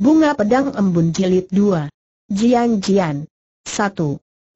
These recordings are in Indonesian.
Bunga Pedang Embun Jilid 2. Jian Jian. 1.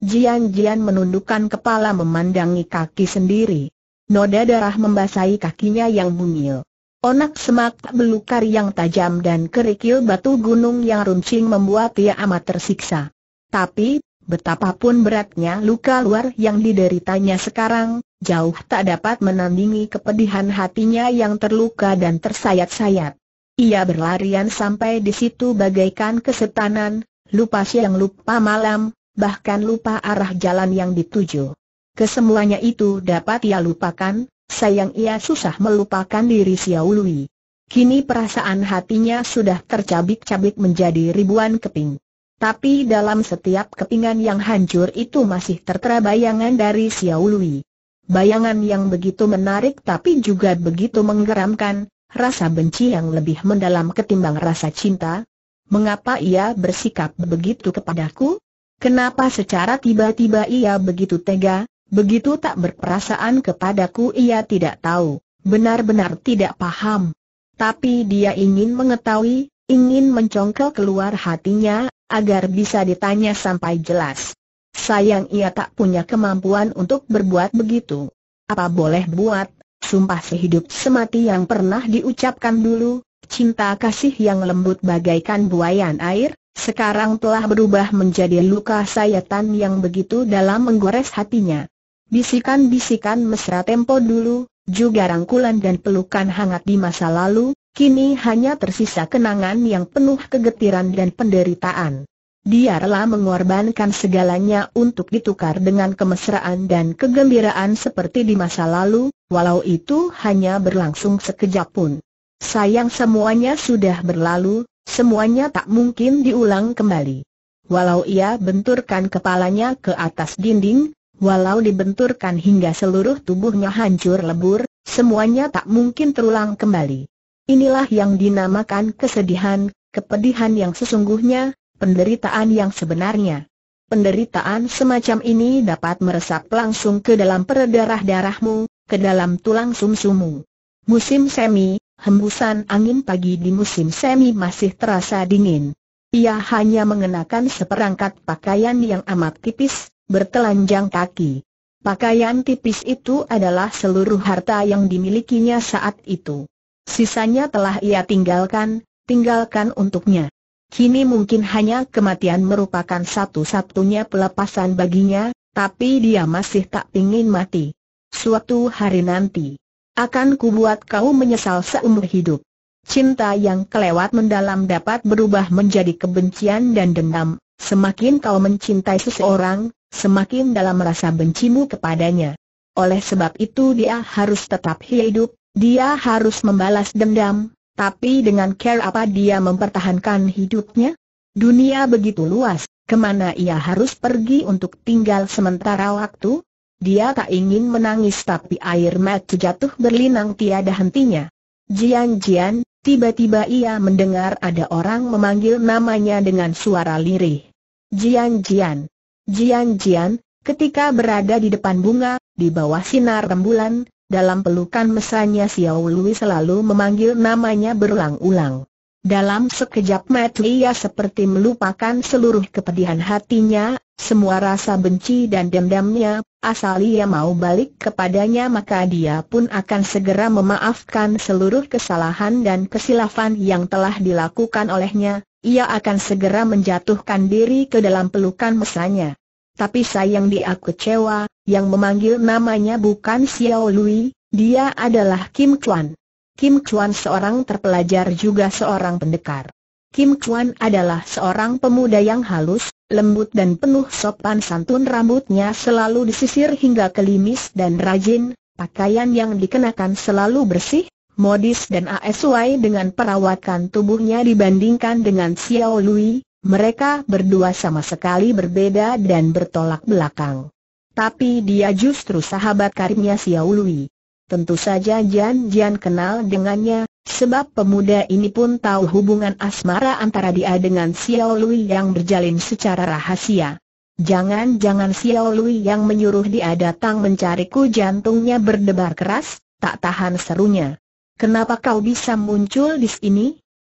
Jian Jian menundukkan kepala memandangi kaki sendiri. Noda darah membasahi kakinya yang mungil. Onak semak belukar yang tajam dan kerikil batu gunung yang runcing membuat ia amat tersiksa. Tapi, betapapun beratnya luka luar yang dideritanya sekarang, jauh tak dapat menandingi kepedihan hatinya yang terluka dan tersayat-sayat. Ia berlarian sampai di situ bagaikan kesetanan, lupa siang lupa malam, bahkan lupa arah jalan yang dituju. Kesemuanya itu dapat ia lupakan, sayang ia susah melupakan diri Xiao Lui. Kini perasaan hatinya sudah tercabik-cabik menjadi ribuan keping. Tapi dalam setiap kepingan yang hancur itu masih tertera bayangan dari Xiao Lui. Bayangan yang begitu menarik tapi juga begitu menggeramkan, rasa benci yang lebih mendalam ketimbang rasa cinta? Mengapa ia bersikap begitu kepadaku? Kenapa secara tiba-tiba ia begitu tega, begitu tak berperasaan kepadaku ia tidak tahu, benar-benar tidak paham. Tapi dia ingin mengetahui, ingin mencongkel keluar hatinya, agar bisa ditanya sampai jelas. Sayang ia tak punya kemampuan untuk berbuat begitu. Apa boleh buat, sumpah sehidup semati yang pernah diucapkan dulu, cinta kasih yang lembut bagaikan buayan air, sekarang telah berubah menjadi luka sayatan yang begitu dalam menggores hatinya. Bisikan-bisikan mesra tempo dulu, juga rangkulan dan pelukan hangat di masa lalu, kini hanya tersisa kenangan yang penuh kegetiran dan penderitaan dia rela mengorbankan segalanya untuk ditukar dengan kemesraan dan kegembiraan seperti di masa lalu, walau itu hanya berlangsung sekejap pun. Sayang semuanya sudah berlalu, semuanya tak mungkin diulang kembali. Walau ia benturkan kepalanya ke atas dinding, walau dibenturkan hingga seluruh tubuhnya hancur lebur, semuanya tak mungkin terulang kembali. Inilah yang dinamakan kesedihan, kepedihan yang sesungguhnya, penderitaan yang sebenarnya. Penderitaan semacam ini dapat meresap langsung ke dalam peredarah darahmu, ke dalam tulang sumsumu. Musim semi, hembusan angin pagi di musim semi masih terasa dingin. Ia hanya mengenakan seperangkat pakaian yang amat tipis, bertelanjang kaki. Pakaian tipis itu adalah seluruh harta yang dimilikinya saat itu. Sisanya telah ia tinggalkan, tinggalkan untuknya. Kini mungkin hanya kematian merupakan satu-satunya pelepasan baginya, tapi dia masih tak ingin mati. Suatu hari nanti, akan kubuat kau menyesal seumur hidup. Cinta yang kelewat mendalam dapat berubah menjadi kebencian dan dendam. Semakin kau mencintai seseorang, semakin dalam rasa bencimu kepadanya. Oleh sebab itu dia harus tetap hidup, dia harus membalas dendam, tapi dengan care apa dia mempertahankan hidupnya? Dunia begitu luas, kemana ia harus pergi untuk tinggal sementara waktu? Dia tak ingin menangis tapi air mata jatuh berlinang tiada hentinya. Jian-jian, tiba-tiba ia mendengar ada orang memanggil namanya dengan suara lirih. Jian-jian. Jian-jian, ketika berada di depan bunga, di bawah sinar rembulan, dalam pelukan mesanya Xiao Lui selalu memanggil namanya berulang-ulang. Dalam sekejap mata ia seperti melupakan seluruh kepedihan hatinya, semua rasa benci dan dendamnya, asal ia mau balik kepadanya maka dia pun akan segera memaafkan seluruh kesalahan dan kesilapan yang telah dilakukan olehnya, ia akan segera menjatuhkan diri ke dalam pelukan mesanya. Tapi sayang dia kecewa, yang memanggil namanya bukan Xiao Lui, dia adalah Kim Chuan. Kim Chuan seorang terpelajar juga seorang pendekar. Kim Chuan adalah seorang pemuda yang halus, lembut dan penuh sopan santun rambutnya selalu disisir hingga kelimis dan rajin, pakaian yang dikenakan selalu bersih, modis dan sesuai dengan perawatan tubuhnya dibandingkan dengan Xiao Lui, mereka berdua sama sekali berbeda dan bertolak belakang. Tapi dia justru sahabat karibnya Xiao Lui. Tentu saja Jan Jian kenal dengannya, sebab pemuda ini pun tahu hubungan asmara antara dia dengan Xiao Lui yang berjalin secara rahasia. Jangan-jangan Xiao Lui yang menyuruh dia datang mencariku jantungnya berdebar keras, tak tahan serunya. Kenapa kau bisa muncul di sini?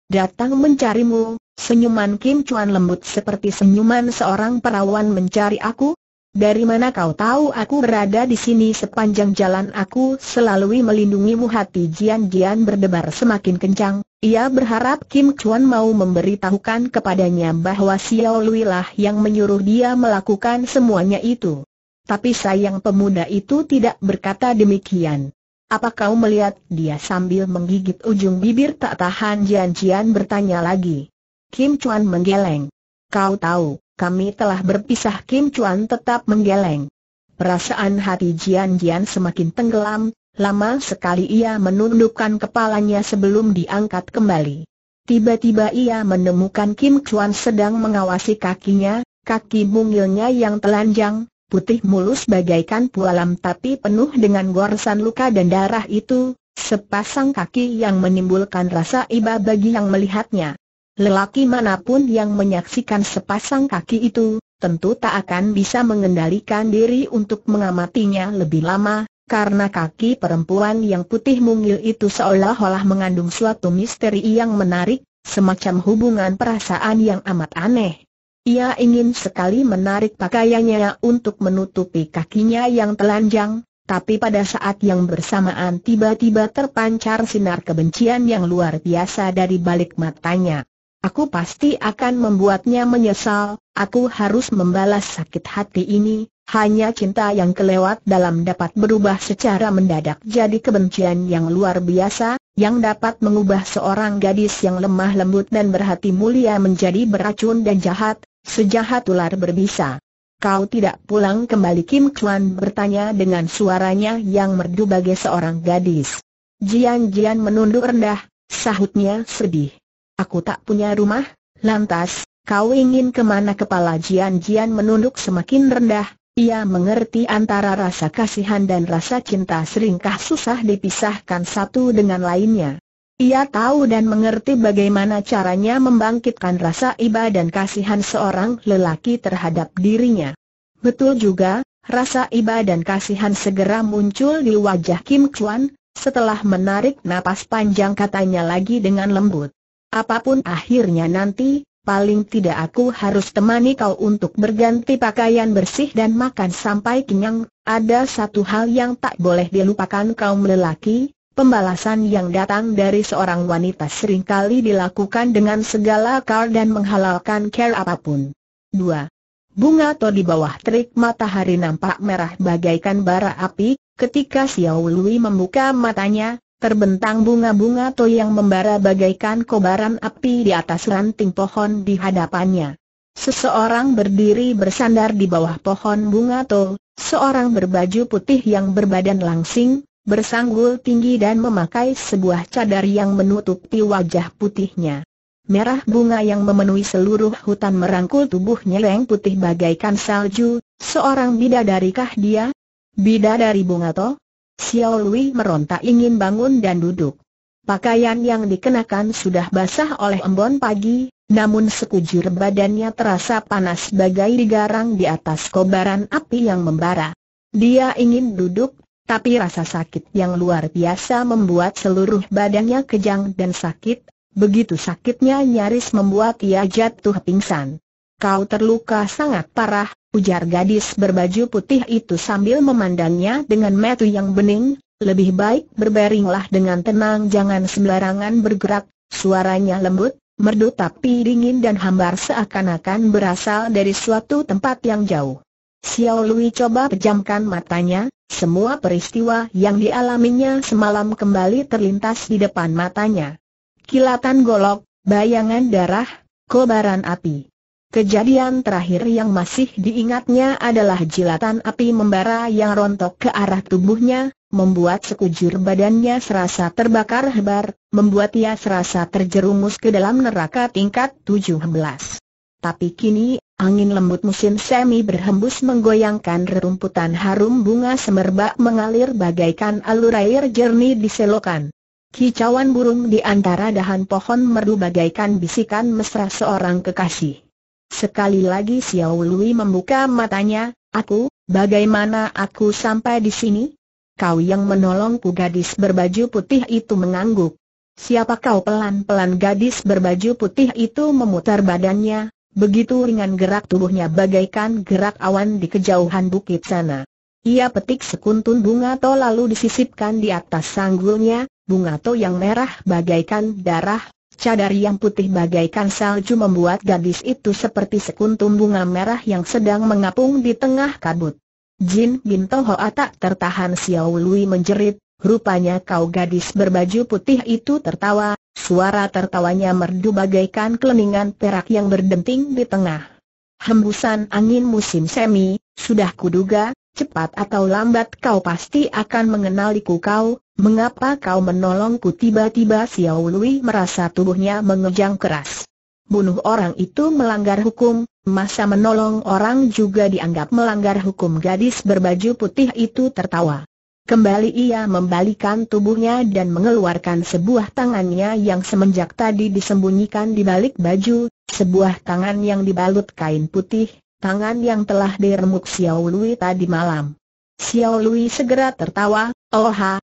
Datang mencarimu, Senyuman Kim Chuan lembut seperti senyuman seorang perawan mencari aku. Dari mana kau tahu aku berada di sini sepanjang jalan aku selalu melindungimu hati Jian Jian berdebar semakin kencang. Ia berharap Kim Chuan mau memberitahukan kepadanya bahwa Xiao Lui lah yang menyuruh dia melakukan semuanya itu. Tapi sayang pemuda itu tidak berkata demikian. Apa kau melihat dia sambil menggigit ujung bibir tak tahan Jian Jian bertanya lagi. Kim Chuan menggeleng. Kau tahu, kami telah berpisah Kim Chuan tetap menggeleng. Perasaan hati Jian Jian semakin tenggelam, lama sekali ia menundukkan kepalanya sebelum diangkat kembali. Tiba-tiba ia menemukan Kim Chuan sedang mengawasi kakinya, kaki mungilnya yang telanjang, putih mulus bagaikan pualam tapi penuh dengan goresan luka dan darah itu, sepasang kaki yang menimbulkan rasa iba bagi yang melihatnya. Lelaki manapun yang menyaksikan sepasang kaki itu, tentu tak akan bisa mengendalikan diri untuk mengamatinya lebih lama, karena kaki perempuan yang putih mungil itu seolah-olah mengandung suatu misteri yang menarik, semacam hubungan perasaan yang amat aneh. Ia ingin sekali menarik pakaiannya untuk menutupi kakinya yang telanjang, tapi pada saat yang bersamaan tiba-tiba terpancar sinar kebencian yang luar biasa dari balik matanya. Aku pasti akan membuatnya menyesal, aku harus membalas sakit hati ini, hanya cinta yang kelewat dalam dapat berubah secara mendadak jadi kebencian yang luar biasa, yang dapat mengubah seorang gadis yang lemah lembut dan berhati mulia menjadi beracun dan jahat, sejahat ular berbisa. Kau tidak pulang kembali Kim Chuan bertanya dengan suaranya yang merdu bagi seorang gadis. Jian Jian menunduk rendah, sahutnya sedih aku tak punya rumah, lantas, kau ingin kemana kepala Jian Jian menunduk semakin rendah, ia mengerti antara rasa kasihan dan rasa cinta seringkah susah dipisahkan satu dengan lainnya. Ia tahu dan mengerti bagaimana caranya membangkitkan rasa iba dan kasihan seorang lelaki terhadap dirinya. Betul juga, rasa iba dan kasihan segera muncul di wajah Kim Chuan, setelah menarik napas panjang katanya lagi dengan lembut. Apapun akhirnya nanti, paling tidak aku harus temani kau untuk berganti pakaian bersih dan makan sampai kenyang. Ada satu hal yang tak boleh dilupakan kaum lelaki, pembalasan yang datang dari seorang wanita seringkali dilakukan dengan segala kar dan menghalalkan care apapun. 2. Bunga to di bawah terik matahari nampak merah bagaikan bara api, ketika Xiao Lui membuka matanya, Terbentang bunga-bunga yang membara bagaikan kobaran api di atas ranting pohon di hadapannya. Seseorang berdiri bersandar di bawah pohon bunga to, seorang berbaju putih yang berbadan langsing, bersanggul tinggi dan memakai sebuah cadar yang menutupi wajah putihnya. Merah bunga yang memenuhi seluruh hutan merangkul tubuhnya yang putih bagaikan salju, seorang bidadarikah dia? Bidadari bunga toh? Xiao Lui meronta ingin bangun dan duduk. Pakaian yang dikenakan sudah basah oleh embon pagi, namun sekujur badannya terasa panas bagai digarang di atas kobaran api yang membara. Dia ingin duduk, tapi rasa sakit yang luar biasa membuat seluruh badannya kejang dan sakit, begitu sakitnya nyaris membuat ia jatuh pingsan kau terluka sangat parah, ujar gadis berbaju putih itu sambil memandangnya dengan metu yang bening, lebih baik berbaringlah dengan tenang jangan sembarangan bergerak, suaranya lembut, merdu tapi dingin dan hambar seakan-akan berasal dari suatu tempat yang jauh. Xiao Lui coba pejamkan matanya, semua peristiwa yang dialaminya semalam kembali terlintas di depan matanya. Kilatan golok, bayangan darah, kobaran api. Kejadian terakhir yang masih diingatnya adalah jilatan api membara yang rontok ke arah tubuhnya, membuat sekujur badannya serasa terbakar hebar, membuat ia serasa terjerumus ke dalam neraka tingkat 17. Tapi kini, angin lembut musim semi berhembus menggoyangkan rerumputan harum bunga semerbak mengalir bagaikan alur air jernih di selokan. Kicauan burung di antara dahan pohon merdu bagaikan bisikan mesra seorang kekasih. Sekali lagi Xiao Lui membuka matanya, aku, bagaimana aku sampai di sini? Kau yang menolongku gadis berbaju putih itu mengangguk. Siapa kau pelan-pelan gadis berbaju putih itu memutar badannya, begitu ringan gerak tubuhnya bagaikan gerak awan di kejauhan bukit sana. Ia petik sekuntun bunga to lalu disisipkan di atas sanggulnya, bunga to yang merah bagaikan darah, Cadar yang putih bagaikan salju membuat gadis itu seperti sekuntum bunga merah yang sedang mengapung di tengah kabut. Jin Bin Tohoa tak tertahan Xiao Lui menjerit, rupanya kau gadis berbaju putih itu tertawa, suara tertawanya merdu bagaikan keleningan perak yang berdenting di tengah. Hembusan angin musim semi, sudah kuduga, cepat atau lambat kau pasti akan mengenaliku kau, Mengapa kau menolongku tiba-tiba Xiao Lui merasa tubuhnya mengejang keras. Bunuh orang itu melanggar hukum, masa menolong orang juga dianggap melanggar hukum gadis berbaju putih itu tertawa. Kembali ia membalikan tubuhnya dan mengeluarkan sebuah tangannya yang semenjak tadi disembunyikan di balik baju, sebuah tangan yang dibalut kain putih, tangan yang telah diremuk Xiao Lui tadi malam. Xiao Lui segera tertawa, oh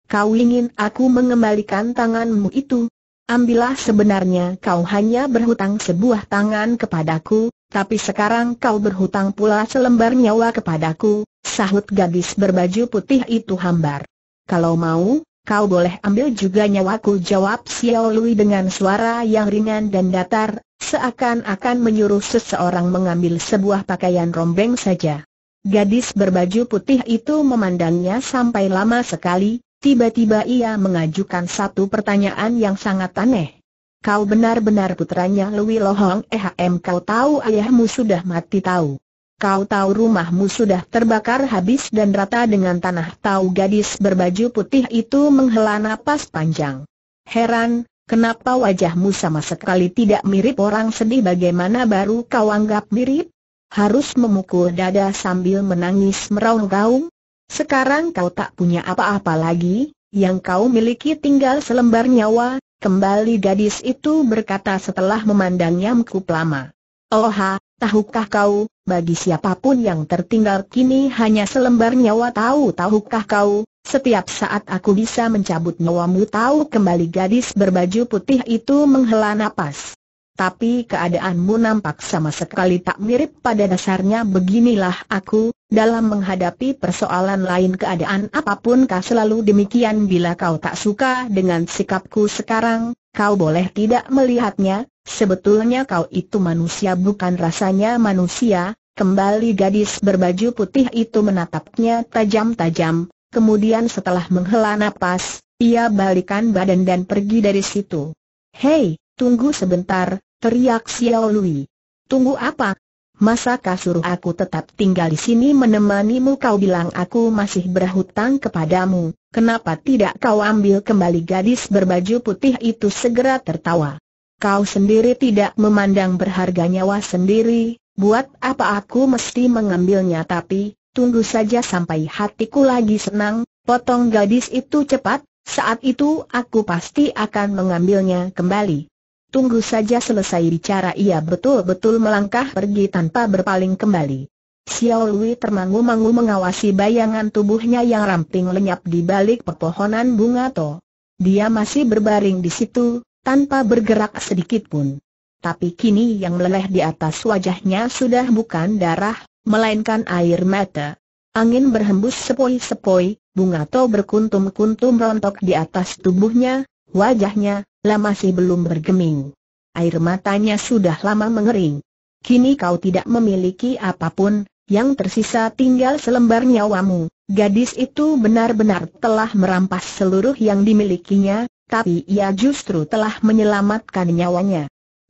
Kau ingin aku mengembalikan tanganmu itu? Ambillah sebenarnya kau hanya berhutang sebuah tangan kepadaku, tapi sekarang kau berhutang pula selembar nyawa kepadaku, sahut gadis berbaju putih itu hambar. Kalau mau, kau boleh ambil juga nyawaku jawab Xiao Lui dengan suara yang ringan dan datar, seakan-akan menyuruh seseorang mengambil sebuah pakaian rombeng saja. Gadis berbaju putih itu memandangnya sampai lama sekali, Tiba-tiba ia mengajukan satu pertanyaan yang sangat aneh. Kau benar-benar putranya Lui Lohong Ehm kau tahu ayahmu sudah mati tahu. Kau tahu rumahmu sudah terbakar habis dan rata dengan tanah tahu gadis berbaju putih itu menghela napas panjang. Heran, kenapa wajahmu sama sekali tidak mirip orang sedih bagaimana baru kau anggap mirip? Harus memukul dada sambil menangis meraung-raung? Sekarang kau tak punya apa-apa lagi, yang kau miliki tinggal selembar nyawa, kembali gadis itu berkata setelah memandangnya cukup lama. Oha, tahukah kau, bagi siapapun yang tertinggal kini hanya selembar nyawa tahu tahukah kau, setiap saat aku bisa mencabut nyawamu tahu kembali gadis berbaju putih itu menghela napas tapi keadaanmu nampak sama sekali tak mirip pada dasarnya beginilah aku, dalam menghadapi persoalan lain keadaan apapun kau selalu demikian bila kau tak suka dengan sikapku sekarang, kau boleh tidak melihatnya, sebetulnya kau itu manusia bukan rasanya manusia, kembali gadis berbaju putih itu menatapnya tajam-tajam, kemudian setelah menghela nafas ia balikan badan dan pergi dari situ. Hei, tunggu sebentar, Teriak Xiao Lui. Tunggu apa? Masakah suruh aku tetap tinggal di sini menemanimu kau bilang aku masih berhutang kepadamu, kenapa tidak kau ambil kembali gadis berbaju putih itu segera tertawa. Kau sendiri tidak memandang berharga nyawa sendiri, buat apa aku mesti mengambilnya tapi, tunggu saja sampai hatiku lagi senang, potong gadis itu cepat, saat itu aku pasti akan mengambilnya kembali. Tunggu saja selesai bicara ia betul-betul melangkah pergi tanpa berpaling kembali. Xiao Lui termangu-mangu mengawasi bayangan tubuhnya yang ramping lenyap di balik pepohonan bunga to. Dia masih berbaring di situ, tanpa bergerak sedikit pun. Tapi kini yang meleleh di atas wajahnya sudah bukan darah, melainkan air mata. Angin berhembus sepoi-sepoi, bunga to berkuntum-kuntum rontok di atas tubuhnya, wajahnya, masih belum bergeming. Air matanya sudah lama mengering. Kini kau tidak memiliki apapun, yang tersisa tinggal selembar nyawamu. Gadis itu benar-benar telah merampas seluruh yang dimilikinya, tapi ia justru telah menyelamatkan nyawanya.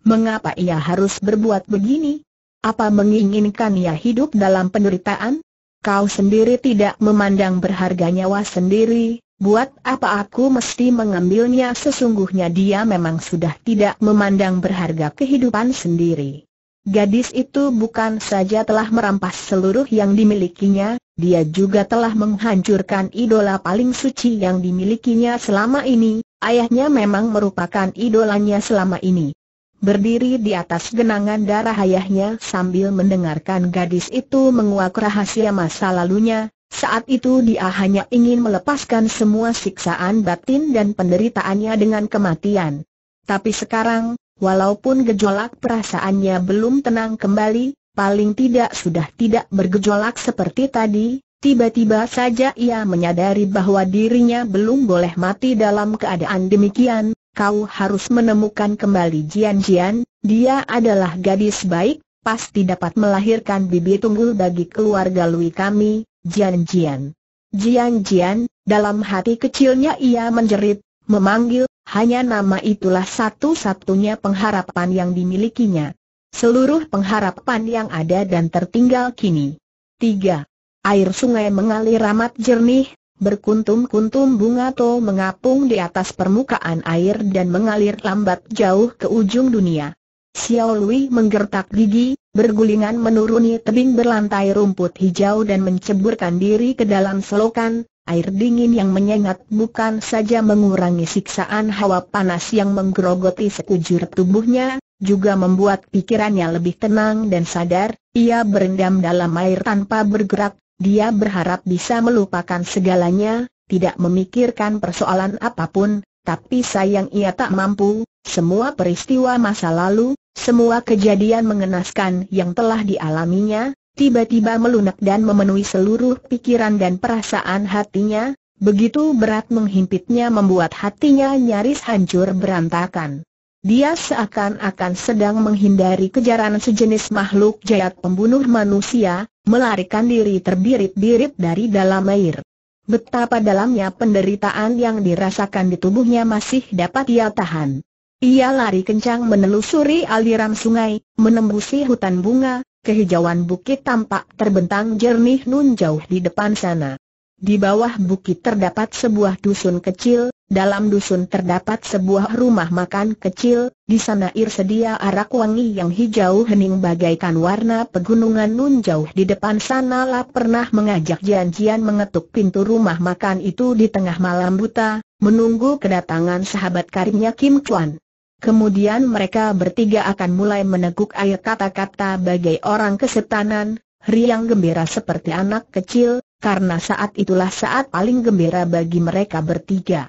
Mengapa ia harus berbuat begini? Apa menginginkan ia hidup dalam penderitaan? Kau sendiri tidak memandang berharga nyawa sendiri, Buat apa aku mesti mengambilnya sesungguhnya dia memang sudah tidak memandang berharga kehidupan sendiri. Gadis itu bukan saja telah merampas seluruh yang dimilikinya, dia juga telah menghancurkan idola paling suci yang dimilikinya selama ini, ayahnya memang merupakan idolanya selama ini. Berdiri di atas genangan darah ayahnya sambil mendengarkan gadis itu menguak rahasia masa lalunya, saat itu dia hanya ingin melepaskan semua siksaan batin dan penderitaannya dengan kematian. Tapi sekarang, walaupun gejolak perasaannya belum tenang kembali, paling tidak sudah tidak bergejolak seperti tadi, tiba-tiba saja ia menyadari bahwa dirinya belum boleh mati dalam keadaan demikian, kau harus menemukan kembali Jian Jian, dia adalah gadis baik, pasti dapat melahirkan bibi tunggul bagi keluarga Lui kami, Jian Jian. Jian Jian, dalam hati kecilnya ia menjerit, memanggil, hanya nama itulah satu-satunya pengharapan yang dimilikinya. Seluruh pengharapan yang ada dan tertinggal kini. 3. Air sungai mengalir amat jernih, berkuntum-kuntum bunga to mengapung di atas permukaan air dan mengalir lambat jauh ke ujung dunia. Xiao Lui menggertak gigi, bergulingan menuruni tebing berlantai rumput hijau dan menceburkan diri ke dalam selokan, air dingin yang menyengat bukan saja mengurangi siksaan hawa panas yang menggerogoti sekujur tubuhnya, juga membuat pikirannya lebih tenang dan sadar, ia berendam dalam air tanpa bergerak, dia berharap bisa melupakan segalanya, tidak memikirkan persoalan apapun, tapi sayang ia tak mampu, semua peristiwa masa lalu, semua kejadian mengenaskan yang telah dialaminya, tiba-tiba melunak dan memenuhi seluruh pikiran dan perasaan hatinya, begitu berat menghimpitnya membuat hatinya nyaris hancur berantakan. Dia seakan-akan sedang menghindari kejaran sejenis makhluk jahat pembunuh manusia, melarikan diri terbirit-birit dari dalam air. Betapa dalamnya penderitaan yang dirasakan di tubuhnya masih dapat ia tahan. Ia lari kencang menelusuri aliran sungai, menembusi hutan bunga, kehijauan bukit tampak terbentang jernih nun jauh di depan sana. Di bawah bukit terdapat sebuah dusun kecil, dalam dusun terdapat sebuah rumah makan kecil, di sana irsedia arak wangi yang hijau hening bagaikan warna pegunungan nun jauh di depan sana lah pernah mengajak janjian mengetuk pintu rumah makan itu di tengah malam buta, menunggu kedatangan sahabat karimnya Kim Chuan. Kemudian mereka bertiga akan mulai meneguk air kata-kata bagai orang kesetanan, riang gembira seperti anak kecil, karena saat itulah saat paling gembira bagi mereka bertiga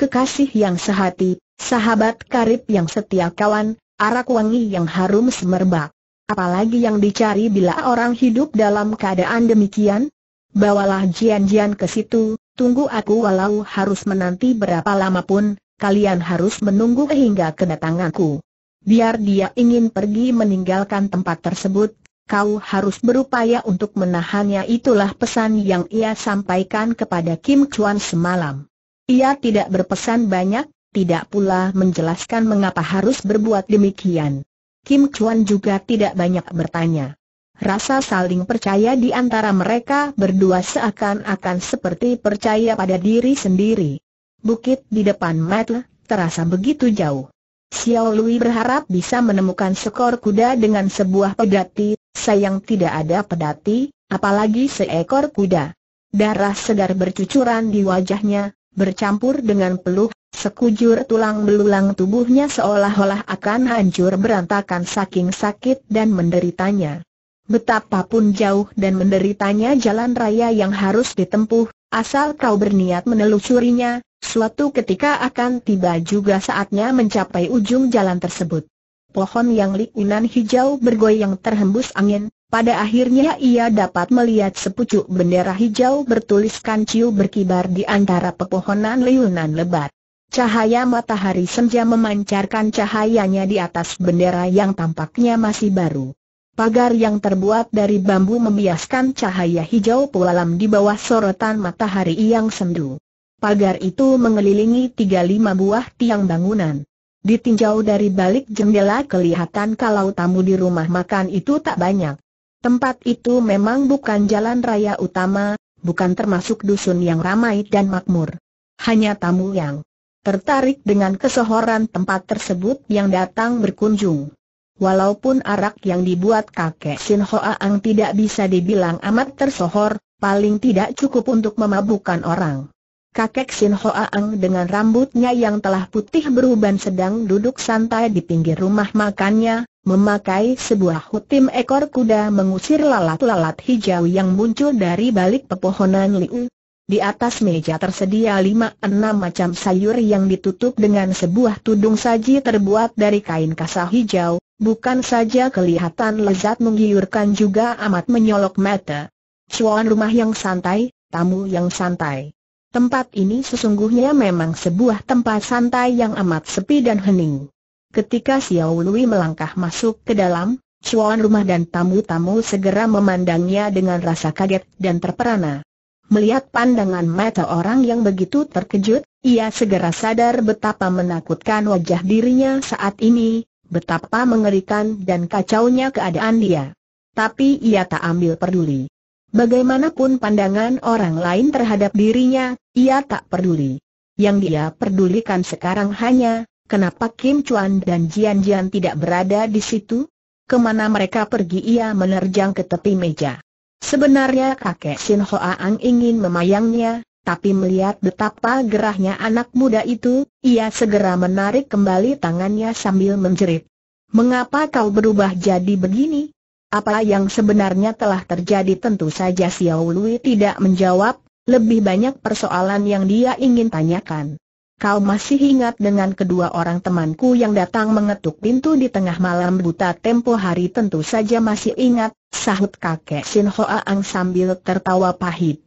kekasih yang sehati, sahabat karib yang setia kawan, arak wangi yang harum semerbak. Apalagi yang dicari bila orang hidup dalam keadaan demikian? Bawalah jian-jian ke situ, tunggu aku walau harus menanti berapa lama pun, kalian harus menunggu hingga kedatanganku. Biar dia ingin pergi meninggalkan tempat tersebut, kau harus berupaya untuk menahannya itulah pesan yang ia sampaikan kepada Kim Chuan semalam. Ia tidak berpesan banyak, tidak pula menjelaskan mengapa harus berbuat demikian. Kim Chuan juga tidak banyak bertanya. Rasa saling percaya di antara mereka berdua seakan-akan seperti percaya pada diri sendiri. Bukit di depan Matle terasa begitu jauh. Xiao Lui berharap bisa menemukan sekor kuda dengan sebuah pedati, sayang tidak ada pedati, apalagi seekor kuda. Darah segar bercucuran di wajahnya, bercampur dengan peluh, sekujur tulang belulang tubuhnya seolah-olah akan hancur berantakan saking sakit dan menderitanya. Betapapun jauh dan menderitanya jalan raya yang harus ditempuh, asal kau berniat menelusurinya, suatu ketika akan tiba juga saatnya mencapai ujung jalan tersebut pohon yang liunan hijau bergoyang terhembus angin, pada akhirnya ia dapat melihat sepucuk bendera hijau bertuliskan Ciu berkibar di antara pepohonan liunan lebat. Cahaya matahari senja memancarkan cahayanya di atas bendera yang tampaknya masih baru. Pagar yang terbuat dari bambu membiaskan cahaya hijau pualam di bawah sorotan matahari yang sendu. Pagar itu mengelilingi lima buah tiang bangunan. Ditinjau dari balik jendela kelihatan kalau tamu di rumah makan itu tak banyak. Tempat itu memang bukan jalan raya utama, bukan termasuk dusun yang ramai dan makmur. Hanya tamu yang tertarik dengan kesohoran tempat tersebut yang datang berkunjung. Walaupun arak yang dibuat kakek Sin Hoa Ang tidak bisa dibilang amat tersohor, paling tidak cukup untuk memabukkan orang kakek Sin Hoa Ang dengan rambutnya yang telah putih beruban sedang duduk santai di pinggir rumah makannya, memakai sebuah hutim ekor kuda mengusir lalat-lalat hijau yang muncul dari balik pepohonan liu. Di atas meja tersedia lima enam macam sayur yang ditutup dengan sebuah tudung saji terbuat dari kain kasa hijau, bukan saja kelihatan lezat menggiurkan juga amat menyolok mata. Cuan rumah yang santai, tamu yang santai. Tempat ini sesungguhnya memang sebuah tempat santai yang amat sepi dan hening. Ketika Xiao Lui melangkah masuk ke dalam, cuan rumah dan tamu-tamu segera memandangnya dengan rasa kaget dan terperana. Melihat pandangan mata orang yang begitu terkejut, ia segera sadar betapa menakutkan wajah dirinya saat ini, betapa mengerikan dan kacaunya keadaan dia. Tapi ia tak ambil peduli. Bagaimanapun pandangan orang lain terhadap dirinya, ia tak peduli. Yang dia pedulikan sekarang hanya, kenapa Kim Chuan dan Jian Jian tidak berada di situ? Kemana mereka pergi ia menerjang ke tepi meja. Sebenarnya kakek Sin Ho Ang ingin memayangnya, tapi melihat betapa gerahnya anak muda itu, ia segera menarik kembali tangannya sambil menjerit. Mengapa kau berubah jadi begini? Apa yang sebenarnya telah terjadi tentu saja Xiao Lui tidak menjawab, lebih banyak persoalan yang dia ingin tanyakan. Kau masih ingat dengan kedua orang temanku yang datang mengetuk pintu di tengah malam buta tempo hari tentu saja masih ingat, sahut kakek Sin Hoa Ang sambil tertawa pahit.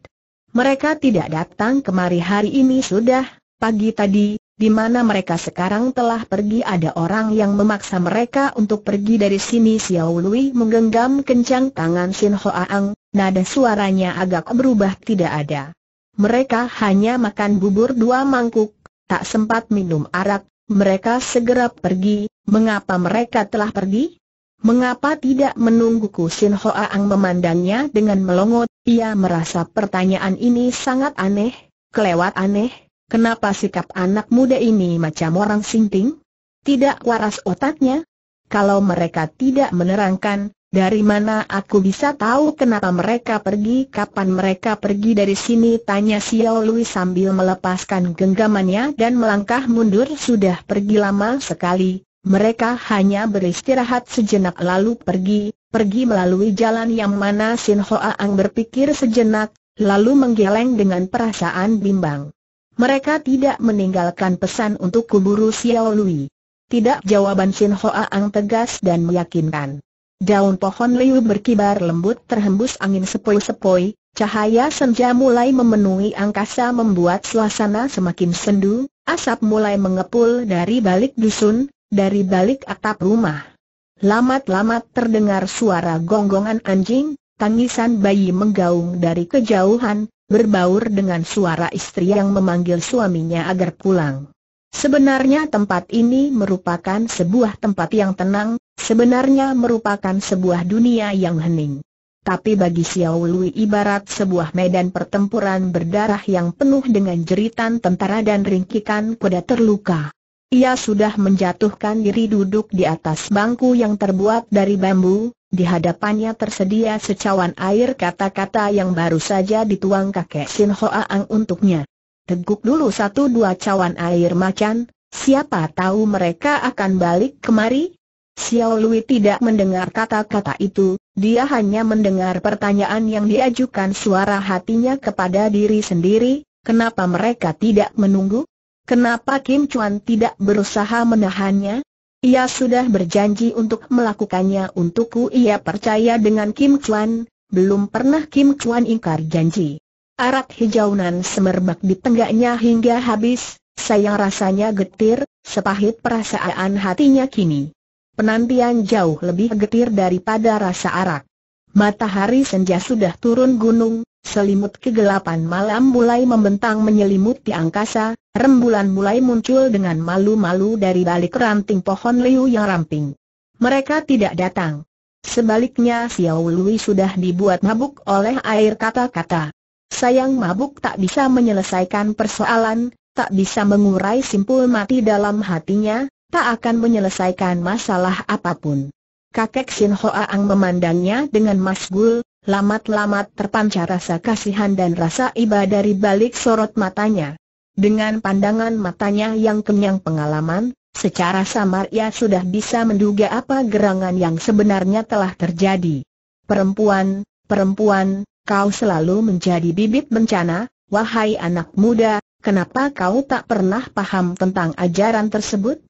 Mereka tidak datang kemari hari ini sudah, pagi tadi, di mana mereka sekarang telah pergi ada orang yang memaksa mereka untuk pergi dari sini Xiao Lui menggenggam kencang tangan Sin Hoa Ang, nada suaranya agak berubah tidak ada. Mereka hanya makan bubur dua mangkuk, tak sempat minum arak, mereka segera pergi, mengapa mereka telah pergi? Mengapa tidak menungguku Sin Hoa Ang memandangnya dengan melongot, ia merasa pertanyaan ini sangat aneh, kelewat aneh, Kenapa sikap anak muda ini macam orang sinting? Tidak waras otaknya? Kalau mereka tidak menerangkan, dari mana aku bisa tahu kenapa mereka pergi, kapan mereka pergi dari sini? Tanya Xiao Lui sambil melepaskan genggamannya dan melangkah mundur sudah pergi lama sekali. Mereka hanya beristirahat sejenak lalu pergi, pergi melalui jalan yang mana Sin Hoa Ang berpikir sejenak, lalu menggeleng dengan perasaan bimbang. Mereka tidak meninggalkan pesan untuk kuburu Xiao Lui. Tidak jawaban Shin Hoa Ang tegas dan meyakinkan. Daun pohon liu berkibar lembut terhembus angin sepoi-sepoi, cahaya senja mulai memenuhi angkasa membuat suasana semakin sendu, asap mulai mengepul dari balik dusun, dari balik atap rumah. Lamat-lamat terdengar suara gonggongan anjing, tangisan bayi menggaung dari kejauhan, berbaur dengan suara istri yang memanggil suaminya agar pulang. Sebenarnya tempat ini merupakan sebuah tempat yang tenang, sebenarnya merupakan sebuah dunia yang hening. Tapi bagi Xiao Lui ibarat sebuah medan pertempuran berdarah yang penuh dengan jeritan tentara dan ringkikan kuda terluka. Ia sudah menjatuhkan diri duduk di atas bangku yang terbuat dari bambu, di hadapannya tersedia secawan air kata-kata yang baru saja dituang kakek Sin Hoa Ang untuknya. Teguk dulu satu dua cawan air macan, siapa tahu mereka akan balik kemari? Xiao Lui tidak mendengar kata-kata itu, dia hanya mendengar pertanyaan yang diajukan suara hatinya kepada diri sendiri, kenapa mereka tidak menunggu? Kenapa Kim Chuan tidak berusaha menahannya? Ia sudah berjanji untuk melakukannya untukku ia percaya dengan Kim Chuan, belum pernah Kim Chuan ingkar janji. Arak hijaunan semerbak di tenggaknya hingga habis, sayang rasanya getir, sepahit perasaan hatinya kini. Penantian jauh lebih getir daripada rasa arak. Matahari senja sudah turun gunung, Selimut kegelapan malam mulai membentang menyelimuti angkasa, rembulan mulai muncul dengan malu-malu dari balik ranting pohon liu yang ramping. Mereka tidak datang. Sebaliknya Xiao Lui sudah dibuat mabuk oleh air kata-kata. Sayang mabuk tak bisa menyelesaikan persoalan, tak bisa mengurai simpul mati dalam hatinya, tak akan menyelesaikan masalah apapun. Kakek Sin Hoa Ang memandangnya dengan masgul, lamat-lamat terpancar rasa kasihan dan rasa iba dari balik sorot matanya. Dengan pandangan matanya yang kenyang pengalaman, secara samar ia sudah bisa menduga apa gerangan yang sebenarnya telah terjadi. Perempuan, perempuan, kau selalu menjadi bibit bencana, wahai anak muda, kenapa kau tak pernah paham tentang ajaran tersebut?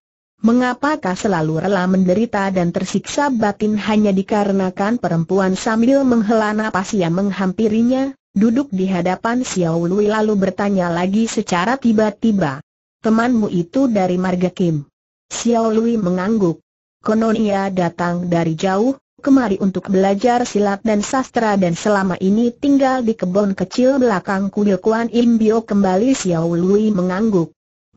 Mengapakah selalu rela menderita dan tersiksa batin hanya dikarenakan perempuan sambil menghela nafas yang menghampirinya, duduk di hadapan Xiao Lui lalu bertanya lagi secara tiba-tiba. Temanmu itu dari Marga Kim. Xiao Lui mengangguk. Konon ia datang dari jauh, kemari untuk belajar silat dan sastra dan selama ini tinggal di kebun kecil belakang kuil Kuan Im Bio kembali Xiao Lui mengangguk.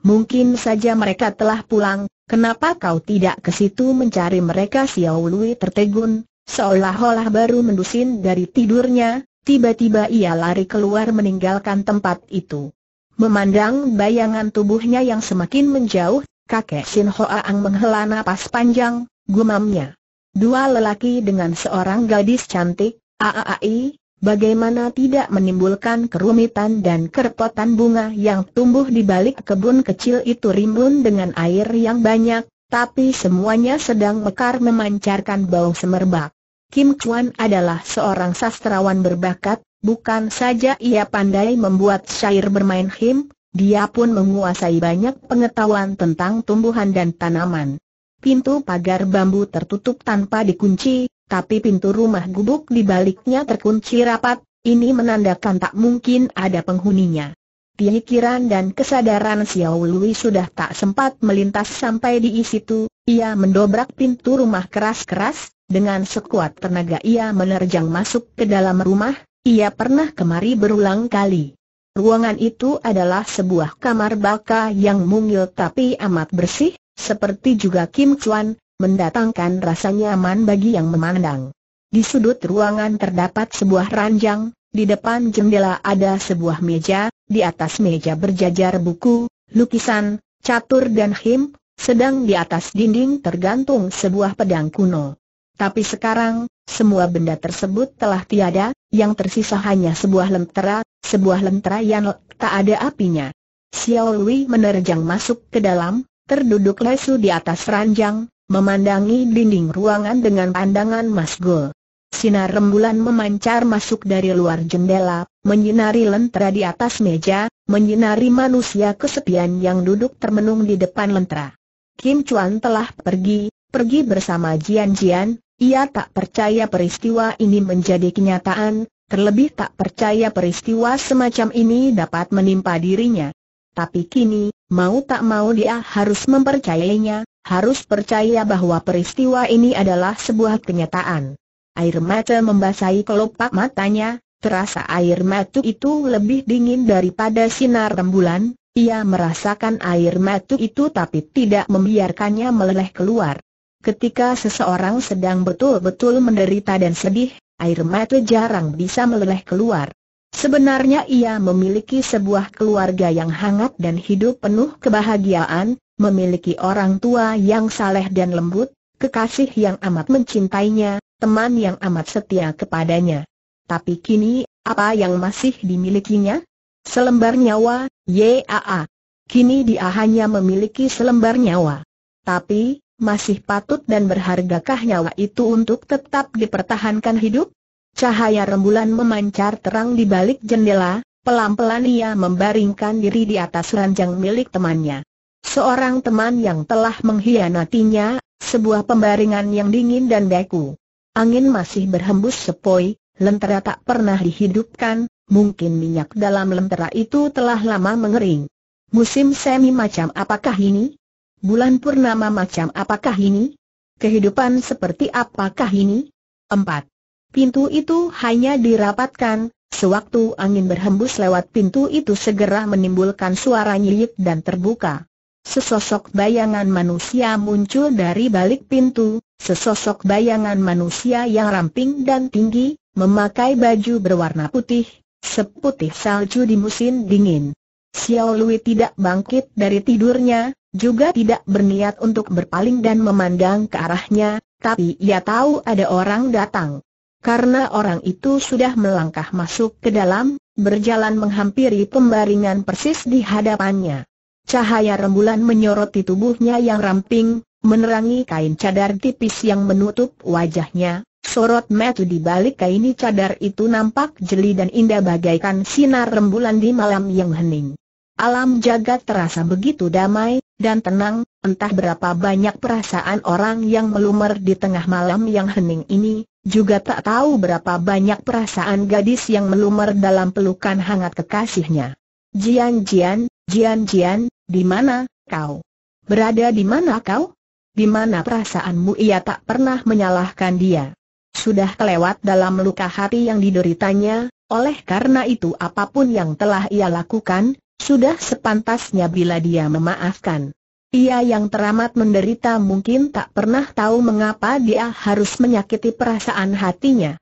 Mungkin saja mereka telah pulang, Kenapa kau tidak ke situ mencari mereka Xiao Lui tertegun, seolah-olah baru mendusin dari tidurnya, tiba-tiba ia lari keluar meninggalkan tempat itu. Memandang bayangan tubuhnya yang semakin menjauh, kakek Sin Hoa Ang menghela napas panjang, gumamnya. Dua lelaki dengan seorang gadis cantik, Aai, Bagaimana tidak menimbulkan kerumitan dan kerepotan bunga yang tumbuh di balik kebun kecil itu rimbun dengan air yang banyak, tapi semuanya sedang mekar memancarkan bau semerbak. Kim Chuan adalah seorang sastrawan berbakat, bukan saja ia pandai membuat syair bermain him, dia pun menguasai banyak pengetahuan tentang tumbuhan dan tanaman. Pintu pagar bambu tertutup tanpa dikunci, tapi pintu rumah gubuk di baliknya terkunci rapat, ini menandakan tak mungkin ada penghuninya. Pikiran dan kesadaran Xiao Lui sudah tak sempat melintas sampai di situ, ia mendobrak pintu rumah keras-keras, dengan sekuat tenaga ia menerjang masuk ke dalam rumah, ia pernah kemari berulang kali. Ruangan itu adalah sebuah kamar baka yang mungil tapi amat bersih, seperti juga Kim Chuan, mendatangkan rasa nyaman bagi yang memandang. Di sudut ruangan terdapat sebuah ranjang, di depan jendela ada sebuah meja, di atas meja berjajar buku, lukisan, catur dan him, sedang di atas dinding tergantung sebuah pedang kuno. Tapi sekarang, semua benda tersebut telah tiada, yang tersisa hanya sebuah lentera, sebuah lentera yang tak ada apinya. Xiao Lui menerjang masuk ke dalam, terduduk lesu di atas ranjang, memandangi dinding ruangan dengan pandangan masgul. Sinar rembulan memancar masuk dari luar jendela, menyinari lentera di atas meja, menyinari manusia kesepian yang duduk termenung di depan lentera. Kim Chuan telah pergi, pergi bersama Jian Jian, ia tak percaya peristiwa ini menjadi kenyataan, Terlebih tak percaya peristiwa semacam ini dapat menimpa dirinya. Tapi kini, mau tak mau dia harus mempercayainya, harus percaya bahwa peristiwa ini adalah sebuah kenyataan. Air mata membasahi kelopak matanya, terasa air mata itu lebih dingin daripada sinar rembulan, ia merasakan air mata itu tapi tidak membiarkannya meleleh keluar. Ketika seseorang sedang betul-betul menderita dan sedih, air mata jarang bisa meleleh keluar. Sebenarnya ia memiliki sebuah keluarga yang hangat dan hidup penuh kebahagiaan, memiliki orang tua yang saleh dan lembut, kekasih yang amat mencintainya, teman yang amat setia kepadanya. Tapi kini, apa yang masih dimilikinya? Selembar nyawa, YAA. Kini dia hanya memiliki selembar nyawa. Tapi, masih patut dan berhargakah nyawa itu untuk tetap dipertahankan hidup? Cahaya rembulan memancar terang di balik jendela, pelan-pelan ia membaringkan diri di atas ranjang milik temannya. Seorang teman yang telah mengkhianatinya, sebuah pembaringan yang dingin dan beku. Angin masih berhembus sepoi, lentera tak pernah dihidupkan, mungkin minyak dalam lentera itu telah lama mengering. Musim semi macam apakah ini? Bulan purnama macam apakah ini? Kehidupan seperti apakah ini? Empat. Pintu itu hanya dirapatkan, sewaktu angin berhembus lewat pintu itu segera menimbulkan suara nyinyit dan terbuka. Sesosok bayangan manusia muncul dari balik pintu, sesosok bayangan manusia yang ramping dan tinggi, memakai baju berwarna putih, seputih salju di musim dingin. Xiao Lui tidak bangkit dari tidurnya, juga tidak berniat untuk berpaling dan memandang ke arahnya, tapi ia tahu ada orang datang. Karena orang itu sudah melangkah masuk ke dalam, berjalan menghampiri pembaringan persis di hadapannya. Cahaya rembulan menyoroti tubuhnya yang ramping, menerangi kain cadar tipis yang menutup wajahnya, sorot mata di balik kain cadar itu nampak jeli dan indah bagaikan sinar rembulan di malam yang hening. Alam jagat terasa begitu damai, dan tenang, entah berapa banyak perasaan orang yang melumer di tengah malam yang hening ini, juga tak tahu berapa banyak perasaan gadis yang melumer dalam pelukan hangat kekasihnya. Jian Jian, Jian Jian, di mana kau? Berada di mana kau? Di mana perasaanmu ia tak pernah menyalahkan dia. Sudah kelewat dalam luka hati yang dideritanya, oleh karena itu apapun yang telah ia lakukan, sudah sepantasnya bila dia memaafkan. Ia yang teramat menderita mungkin tak pernah tahu mengapa dia harus menyakiti perasaan hatinya.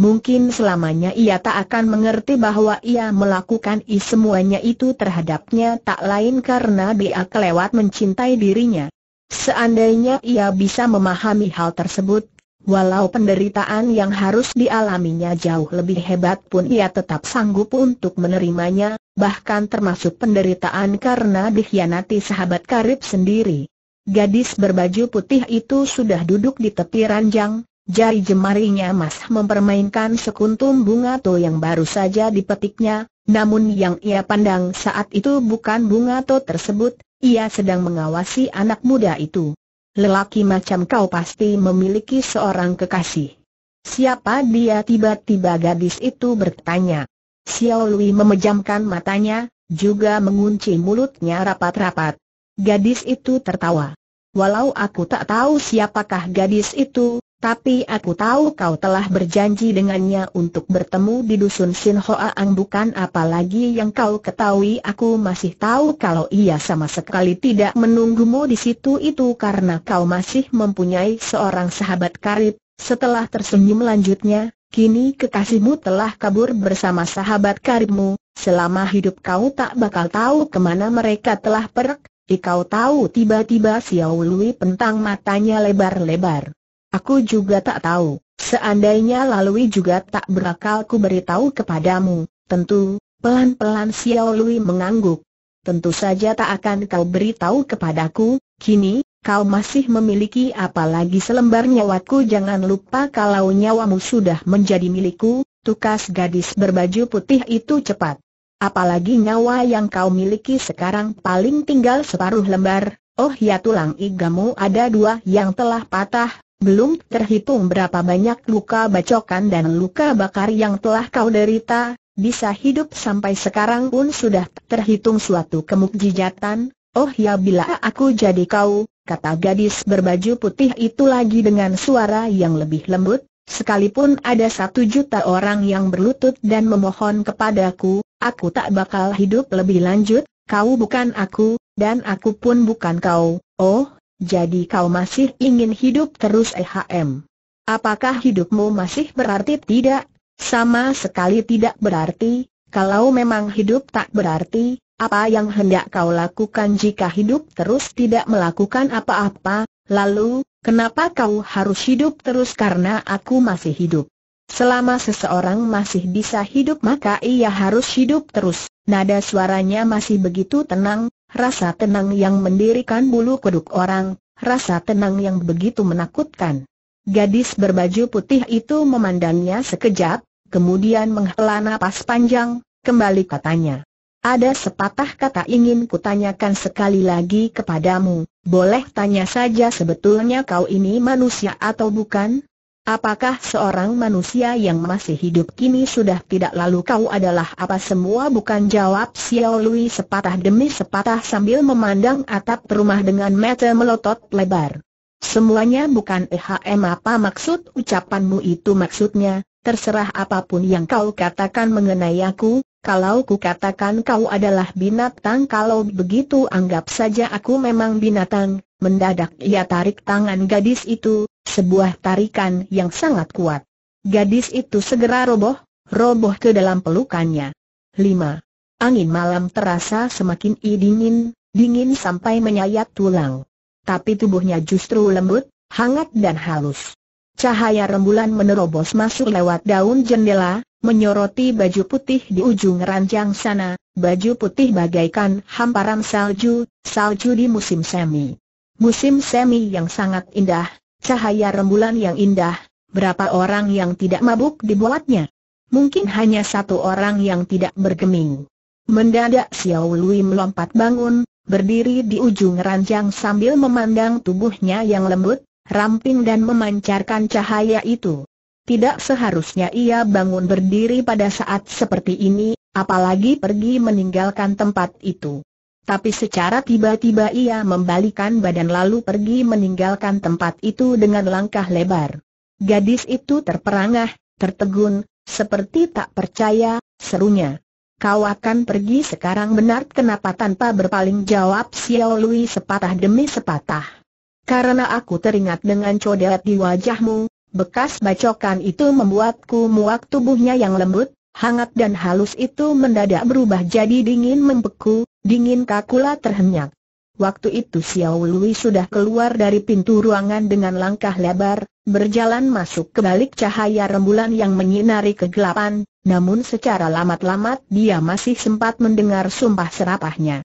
Mungkin selamanya ia tak akan mengerti bahwa ia melakukan i semuanya itu terhadapnya tak lain karena dia kelewat mencintai dirinya. Seandainya ia bisa memahami hal tersebut, walau penderitaan yang harus dialaminya jauh lebih hebat pun ia tetap sanggup untuk menerimanya, bahkan termasuk penderitaan karena dikhianati sahabat karib sendiri. Gadis berbaju putih itu sudah duduk di tepi ranjang, Jari jemarinya masih mempermainkan sekuntum bunga to yang baru saja dipetiknya, namun yang ia pandang saat itu bukan bunga to tersebut, ia sedang mengawasi anak muda itu. Lelaki macam kau pasti memiliki seorang kekasih. Siapa dia tiba-tiba gadis itu bertanya. Xiao Lui memejamkan matanya, juga mengunci mulutnya rapat-rapat. Gadis itu tertawa. Walau aku tak tahu siapakah gadis itu, tapi aku tahu kau telah berjanji dengannya untuk bertemu di dusun Sin Ang bukan apalagi yang kau ketahui aku masih tahu kalau ia sama sekali tidak menunggumu di situ itu karena kau masih mempunyai seorang sahabat karib. Setelah tersenyum lanjutnya, kini kekasihmu telah kabur bersama sahabat karibmu, selama hidup kau tak bakal tahu kemana mereka telah pergi. kau tahu tiba-tiba Xiao Lui pentang matanya lebar-lebar. Aku juga tak tahu, seandainya lalui juga tak berakal ku beritahu kepadamu, tentu, pelan-pelan Xiao Lui mengangguk. Tentu saja tak akan kau beritahu kepadaku, kini, kau masih memiliki apa lagi selembar nyawaku jangan lupa kalau nyawamu sudah menjadi milikku, tukas gadis berbaju putih itu cepat. Apalagi nyawa yang kau miliki sekarang paling tinggal separuh lembar, Oh ya tulang igamu ada dua yang telah patah, belum terhitung berapa banyak luka bacokan dan luka bakar yang telah kau derita, bisa hidup sampai sekarang pun sudah terhitung suatu kemukjizatan. Oh ya bila aku jadi kau, kata gadis berbaju putih itu lagi dengan suara yang lebih lembut, sekalipun ada satu juta orang yang berlutut dan memohon kepadaku, aku tak bakal hidup lebih lanjut, kau bukan aku, dan aku pun bukan kau. Oh, jadi kau masih ingin hidup terus EHM? Apakah hidupmu masih berarti tidak? Sama sekali tidak berarti, kalau memang hidup tak berarti, apa yang hendak kau lakukan jika hidup terus tidak melakukan apa-apa, lalu, kenapa kau harus hidup terus karena aku masih hidup? Selama seseorang masih bisa hidup maka ia harus hidup terus, nada suaranya masih begitu tenang, rasa tenang yang mendirikan bulu kuduk orang, rasa tenang yang begitu menakutkan. Gadis berbaju putih itu memandangnya sekejap, kemudian menghela napas panjang, kembali katanya. Ada sepatah kata ingin kutanyakan sekali lagi kepadamu, boleh tanya saja sebetulnya kau ini manusia atau bukan? Apakah seorang manusia yang masih hidup kini sudah tidak lalu kau adalah apa semua bukan jawab Xiao Lui sepatah demi sepatah sambil memandang atap rumah dengan mata melotot lebar. Semuanya bukan ehm apa maksud ucapanmu itu maksudnya, terserah apapun yang kau katakan mengenai aku, kalau ku katakan kau adalah binatang kalau begitu anggap saja aku memang binatang, mendadak ia tarik tangan gadis itu, sebuah tarikan yang sangat kuat. Gadis itu segera roboh, roboh ke dalam pelukannya. 5. Angin malam terasa semakin dingin, dingin sampai menyayat tulang. Tapi tubuhnya justru lembut, hangat dan halus. Cahaya rembulan menerobos masuk lewat daun jendela, menyoroti baju putih di ujung ranjang sana, baju putih bagaikan hamparan salju, salju di musim semi. Musim semi yang sangat indah, Cahaya rembulan yang indah, berapa orang yang tidak mabuk dibuatnya? Mungkin hanya satu orang yang tidak bergeming. Mendadak Xiao Lui melompat bangun, berdiri di ujung ranjang sambil memandang tubuhnya yang lembut, ramping dan memancarkan cahaya itu. Tidak seharusnya ia bangun berdiri pada saat seperti ini, apalagi pergi meninggalkan tempat itu tapi secara tiba-tiba ia membalikan badan lalu pergi meninggalkan tempat itu dengan langkah lebar. Gadis itu terperangah, tertegun, seperti tak percaya, serunya. Kau akan pergi sekarang benar kenapa tanpa berpaling jawab Xiao Lui sepatah demi sepatah. Karena aku teringat dengan codet di wajahmu, bekas bacokan itu membuatku muak tubuhnya yang lembut, hangat dan halus itu mendadak berubah jadi dingin membeku, Dingin Kakula terhenyak. Waktu itu Xiao Lui sudah keluar dari pintu ruangan dengan langkah lebar, berjalan masuk ke balik cahaya rembulan yang menyinari kegelapan, namun secara lamat-lamat dia masih sempat mendengar sumpah serapahnya.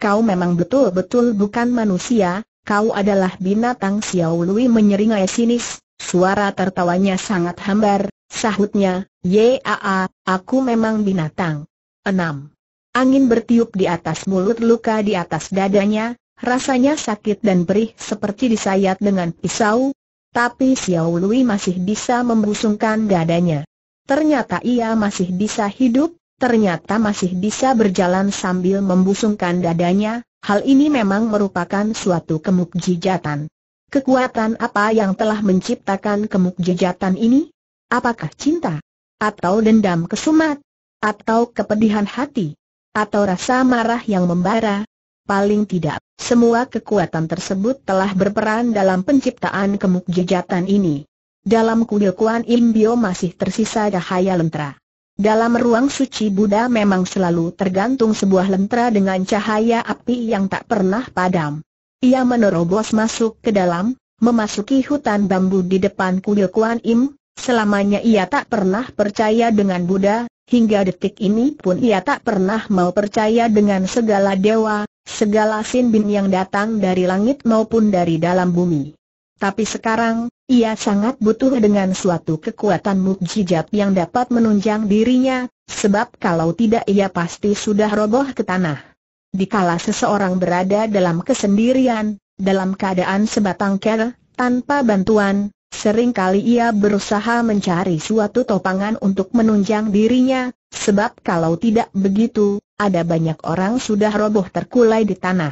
Kau memang betul-betul bukan manusia, kau adalah binatang Xiao Lui menyeringai sinis, suara tertawanya sangat hambar, sahutnya, Yaa, aku memang binatang. 6. Angin bertiup di atas mulut luka di atas dadanya, rasanya sakit dan perih seperti disayat dengan pisau, tapi Xiao Lui masih bisa membusungkan dadanya. Ternyata ia masih bisa hidup, ternyata masih bisa berjalan sambil membusungkan dadanya, hal ini memang merupakan suatu kemukjijatan. Kekuatan apa yang telah menciptakan kemukjijatan ini? Apakah cinta? Atau dendam kesumat? Atau kepedihan hati? atau rasa marah yang membara? Paling tidak, semua kekuatan tersebut telah berperan dalam penciptaan kemukjijatan ini. Dalam Kuil Kuan Im Bio masih tersisa cahaya lentera. Dalam ruang suci Buddha memang selalu tergantung sebuah lentera dengan cahaya api yang tak pernah padam. Ia menerobos masuk ke dalam, memasuki hutan bambu di depan Kuil Kuan Im, Selamanya ia tak pernah percaya dengan Buddha, hingga detik ini pun ia tak pernah mau percaya dengan segala dewa, segala sinbin yang datang dari langit maupun dari dalam bumi. Tapi sekarang, ia sangat butuh dengan suatu kekuatan mukjizat yang dapat menunjang dirinya, sebab kalau tidak ia pasti sudah roboh ke tanah. Dikala seseorang berada dalam kesendirian, dalam keadaan sebatang kera, tanpa bantuan, Sering kali ia berusaha mencari suatu topangan untuk menunjang dirinya, sebab kalau tidak begitu, ada banyak orang sudah roboh terkulai di tanah.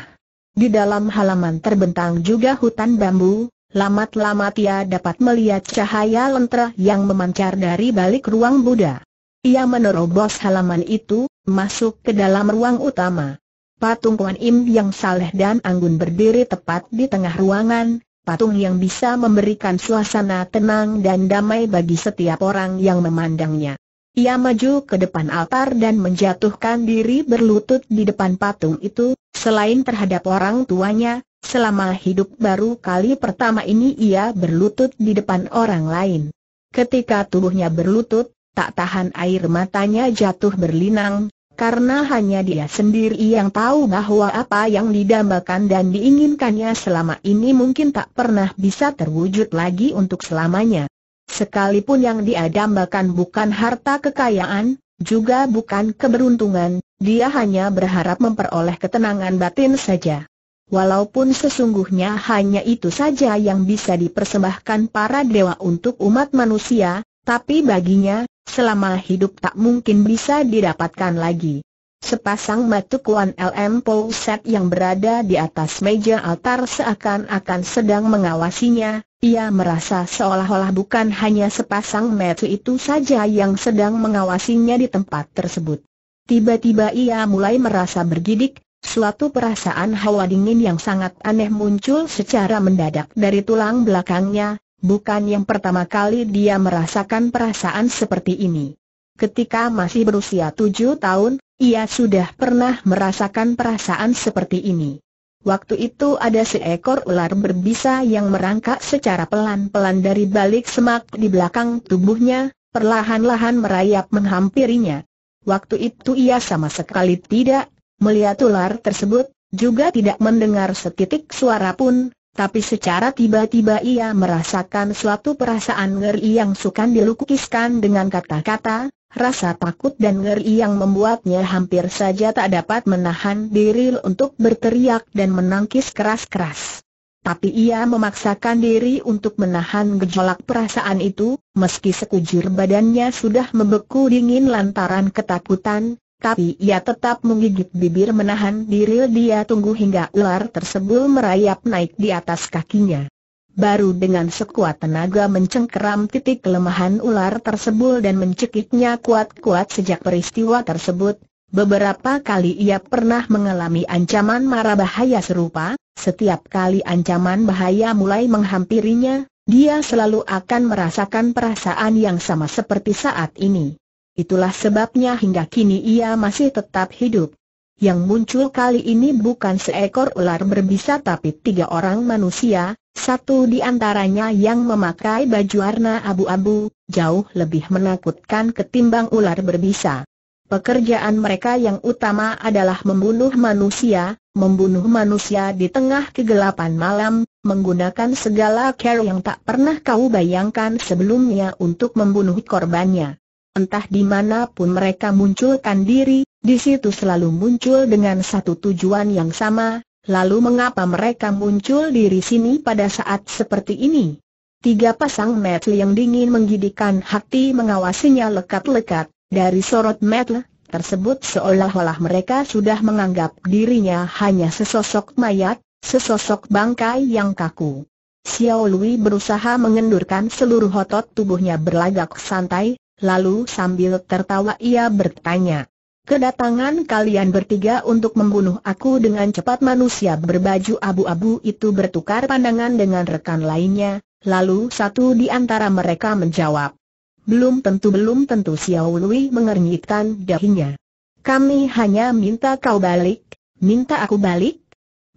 Di dalam halaman terbentang juga hutan bambu, lamat-lamat ia dapat melihat cahaya lentera yang memancar dari balik ruang Buddha. Ia menerobos halaman itu, masuk ke dalam ruang utama. Patung Kuan Im yang saleh dan anggun berdiri tepat di tengah ruangan, patung yang bisa memberikan suasana tenang dan damai bagi setiap orang yang memandangnya. Ia maju ke depan altar dan menjatuhkan diri berlutut di depan patung itu, selain terhadap orang tuanya, selama hidup baru kali pertama ini ia berlutut di depan orang lain. Ketika tubuhnya berlutut, tak tahan air matanya jatuh berlinang, karena hanya dia sendiri yang tahu bahwa apa yang didambakan dan diinginkannya selama ini mungkin tak pernah bisa terwujud lagi untuk selamanya. Sekalipun yang dia bukan harta kekayaan, juga bukan keberuntungan, dia hanya berharap memperoleh ketenangan batin saja. Walaupun sesungguhnya hanya itu saja yang bisa dipersembahkan para dewa untuk umat manusia, tapi baginya, selama hidup tak mungkin bisa didapatkan lagi. Sepasang mata Kuan LM Pouset yang berada di atas meja altar seakan-akan sedang mengawasinya, ia merasa seolah-olah bukan hanya sepasang mata itu saja yang sedang mengawasinya di tempat tersebut. Tiba-tiba ia mulai merasa bergidik, suatu perasaan hawa dingin yang sangat aneh muncul secara mendadak dari tulang belakangnya, Bukan yang pertama kali dia merasakan perasaan seperti ini. Ketika masih berusia tujuh tahun, ia sudah pernah merasakan perasaan seperti ini. Waktu itu ada seekor ular berbisa yang merangkak secara pelan-pelan dari balik semak di belakang tubuhnya, perlahan-lahan merayap menghampirinya. Waktu itu ia sama sekali tidak melihat ular tersebut, juga tidak mendengar setitik suara pun, tapi secara tiba-tiba ia merasakan suatu perasaan ngeri yang sukan dilukiskan dengan kata-kata, rasa takut dan ngeri yang membuatnya hampir saja tak dapat menahan diri untuk berteriak dan menangkis keras-keras. Tapi ia memaksakan diri untuk menahan gejolak perasaan itu, meski sekujur badannya sudah membeku dingin lantaran ketakutan, tapi ia tetap menggigit bibir menahan diri dia tunggu hingga ular tersebut merayap naik di atas kakinya. Baru dengan sekuat tenaga mencengkeram titik kelemahan ular tersebut dan mencekiknya kuat-kuat sejak peristiwa tersebut, beberapa kali ia pernah mengalami ancaman mara bahaya serupa, setiap kali ancaman bahaya mulai menghampirinya, dia selalu akan merasakan perasaan yang sama seperti saat ini. Itulah sebabnya hingga kini ia masih tetap hidup. Yang muncul kali ini bukan seekor ular berbisa tapi tiga orang manusia, satu di antaranya yang memakai baju warna abu-abu, jauh lebih menakutkan ketimbang ular berbisa. Pekerjaan mereka yang utama adalah membunuh manusia, membunuh manusia di tengah kegelapan malam, menggunakan segala cara yang tak pernah kau bayangkan sebelumnya untuk membunuh korbannya. Entah di mana pun mereka munculkan diri, di situ selalu muncul dengan satu tujuan yang sama, lalu mengapa mereka muncul diri sini pada saat seperti ini? Tiga pasang mata yang dingin menggidikan hati mengawasinya lekat-lekat, dari sorot mata tersebut seolah-olah mereka sudah menganggap dirinya hanya sesosok mayat, sesosok bangkai yang kaku. Xiao Lui berusaha mengendurkan seluruh otot tubuhnya berlagak santai, Lalu sambil tertawa ia bertanya, Kedatangan kalian bertiga untuk membunuh aku dengan cepat manusia berbaju abu-abu itu bertukar pandangan dengan rekan lainnya, lalu satu di antara mereka menjawab. Belum tentu belum tentu Xiao Lui mengernyitkan dahinya. Kami hanya minta kau balik, minta aku balik?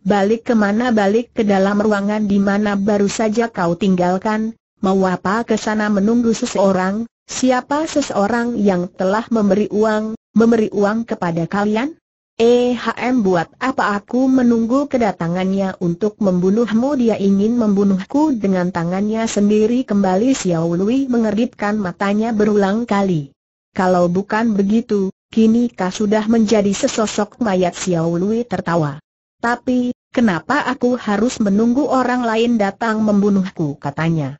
Balik kemana balik ke dalam ruangan di mana baru saja kau tinggalkan, mau apa ke sana menunggu seseorang, Siapa seseorang yang telah memberi uang, memberi uang kepada kalian? EHM buat apa aku menunggu kedatangannya untuk membunuhmu dia ingin membunuhku dengan tangannya sendiri kembali Xiao Lui mengeritkan matanya berulang kali. Kalau bukan begitu, kini kau sudah menjadi sesosok mayat Xiao Lui tertawa. Tapi, kenapa aku harus menunggu orang lain datang membunuhku katanya.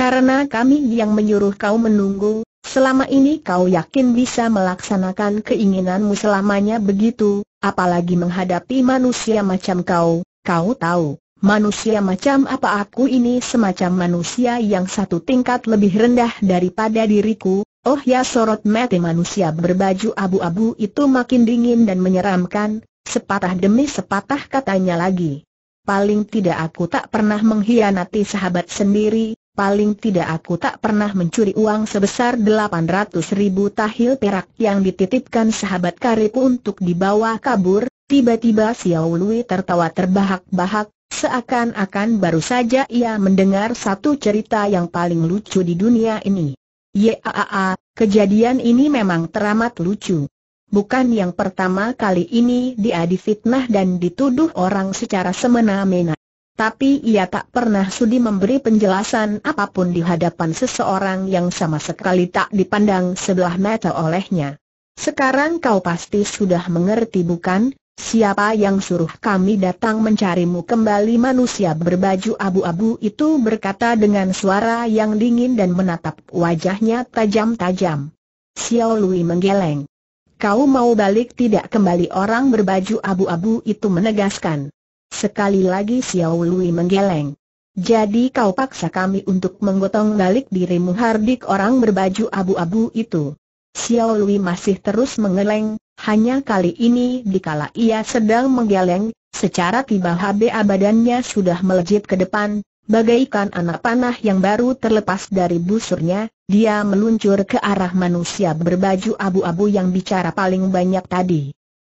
Karena kami yang menyuruh kau menunggu, selama ini kau yakin bisa melaksanakan keinginanmu selamanya begitu, apalagi menghadapi manusia macam kau, kau tahu. Manusia macam apa aku ini semacam manusia yang satu tingkat lebih rendah daripada diriku, Oh ya sorot mata manusia berbaju abu-abu itu makin dingin dan menyeramkan, sepatah demi sepatah katanya lagi. Paling tidak aku tak pernah mengkhianati sahabat sendiri, Paling tidak aku tak pernah mencuri uang sebesar 800 ribu tahil perak yang dititipkan sahabat karib untuk dibawa kabur, tiba-tiba Xiao Lui tertawa terbahak-bahak, seakan-akan baru saja ia mendengar satu cerita yang paling lucu di dunia ini. Yaa, kejadian ini memang teramat lucu. Bukan yang pertama kali ini dia difitnah dan dituduh orang secara semena-mena tapi ia tak pernah sudi memberi penjelasan apapun di hadapan seseorang yang sama sekali tak dipandang sebelah mata olehnya. Sekarang kau pasti sudah mengerti bukan, siapa yang suruh kami datang mencarimu kembali manusia berbaju abu-abu itu berkata dengan suara yang dingin dan menatap wajahnya tajam-tajam. Xiao Lui menggeleng. Kau mau balik tidak kembali orang berbaju abu-abu itu menegaskan. Sekali lagi Xiao Lui menggeleng. Jadi kau paksa kami untuk menggotong balik dirimu hardik orang berbaju abu-abu itu. Xiao Lui masih terus menggeleng. hanya kali ini dikala ia sedang menggeleng, secara tiba-tiba badannya sudah melejit ke depan, bagaikan anak panah yang baru terlepas dari busurnya, dia meluncur ke arah manusia berbaju abu-abu yang bicara paling banyak tadi.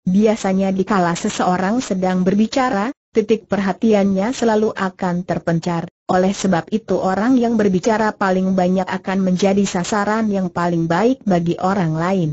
Biasanya dikala seseorang sedang berbicara, titik perhatiannya selalu akan terpencar. Oleh sebab itu orang yang berbicara paling banyak akan menjadi sasaran yang paling baik bagi orang lain.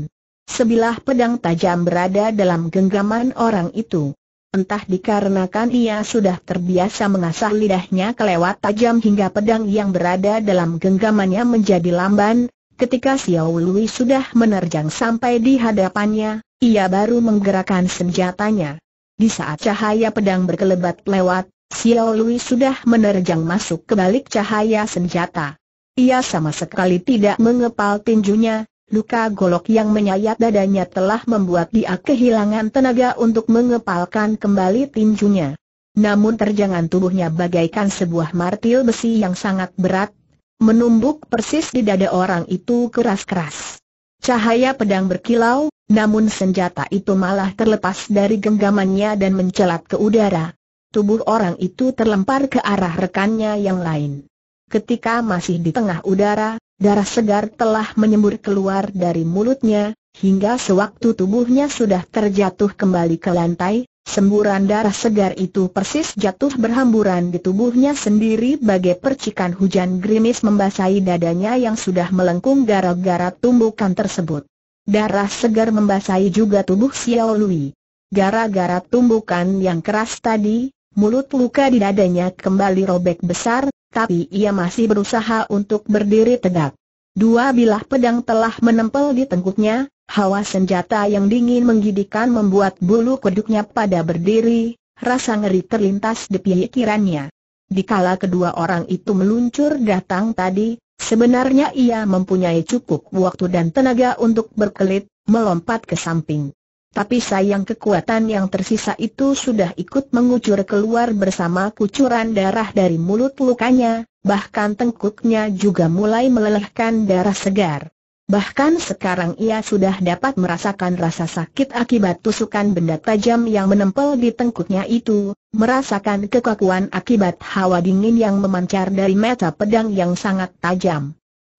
Sebilah pedang tajam berada dalam genggaman orang itu. Entah dikarenakan ia sudah terbiasa mengasah lidahnya kelewat tajam hingga pedang yang berada dalam genggamannya menjadi lamban, ketika Xiao Lui sudah menerjang sampai di hadapannya, ia baru menggerakkan senjatanya. Di saat cahaya pedang berkelebat lewat, Xiao Lui sudah menerjang masuk ke balik cahaya senjata. Ia sama sekali tidak mengepal tinjunya, luka golok yang menyayat dadanya telah membuat dia kehilangan tenaga untuk mengepalkan kembali tinjunya. Namun terjangan tubuhnya bagaikan sebuah martil besi yang sangat berat, menumbuk persis di dada orang itu keras-keras. Cahaya pedang berkilau, namun senjata itu malah terlepas dari genggamannya dan mencelat ke udara. Tubuh orang itu terlempar ke arah rekannya yang lain. Ketika masih di tengah udara, darah segar telah menyembur keluar dari mulutnya, hingga sewaktu tubuhnya sudah terjatuh kembali ke lantai, Semburan darah segar itu persis jatuh berhamburan di tubuhnya sendiri bagai percikan hujan gerimis membasahi dadanya yang sudah melengkung gara-gara tumbukan tersebut. Darah segar membasahi juga tubuh Xiao Lui. Gara-gara tumbukan yang keras tadi, mulut luka di dadanya kembali robek besar, tapi ia masih berusaha untuk berdiri tegak. Dua bilah pedang telah menempel di tengkuknya, Hawa senjata yang dingin menggidikan membuat bulu kuduknya pada berdiri, rasa ngeri terlintas di pikirannya. Dikala kedua orang itu meluncur datang tadi, sebenarnya ia mempunyai cukup waktu dan tenaga untuk berkelit, melompat ke samping. Tapi sayang kekuatan yang tersisa itu sudah ikut mengucur keluar bersama kucuran darah dari mulut lukanya, bahkan tengkuknya juga mulai melelehkan darah segar. Bahkan sekarang ia sudah dapat merasakan rasa sakit akibat tusukan benda tajam yang menempel di tengkuknya itu, merasakan kekakuan akibat hawa dingin yang memancar dari mata pedang yang sangat tajam.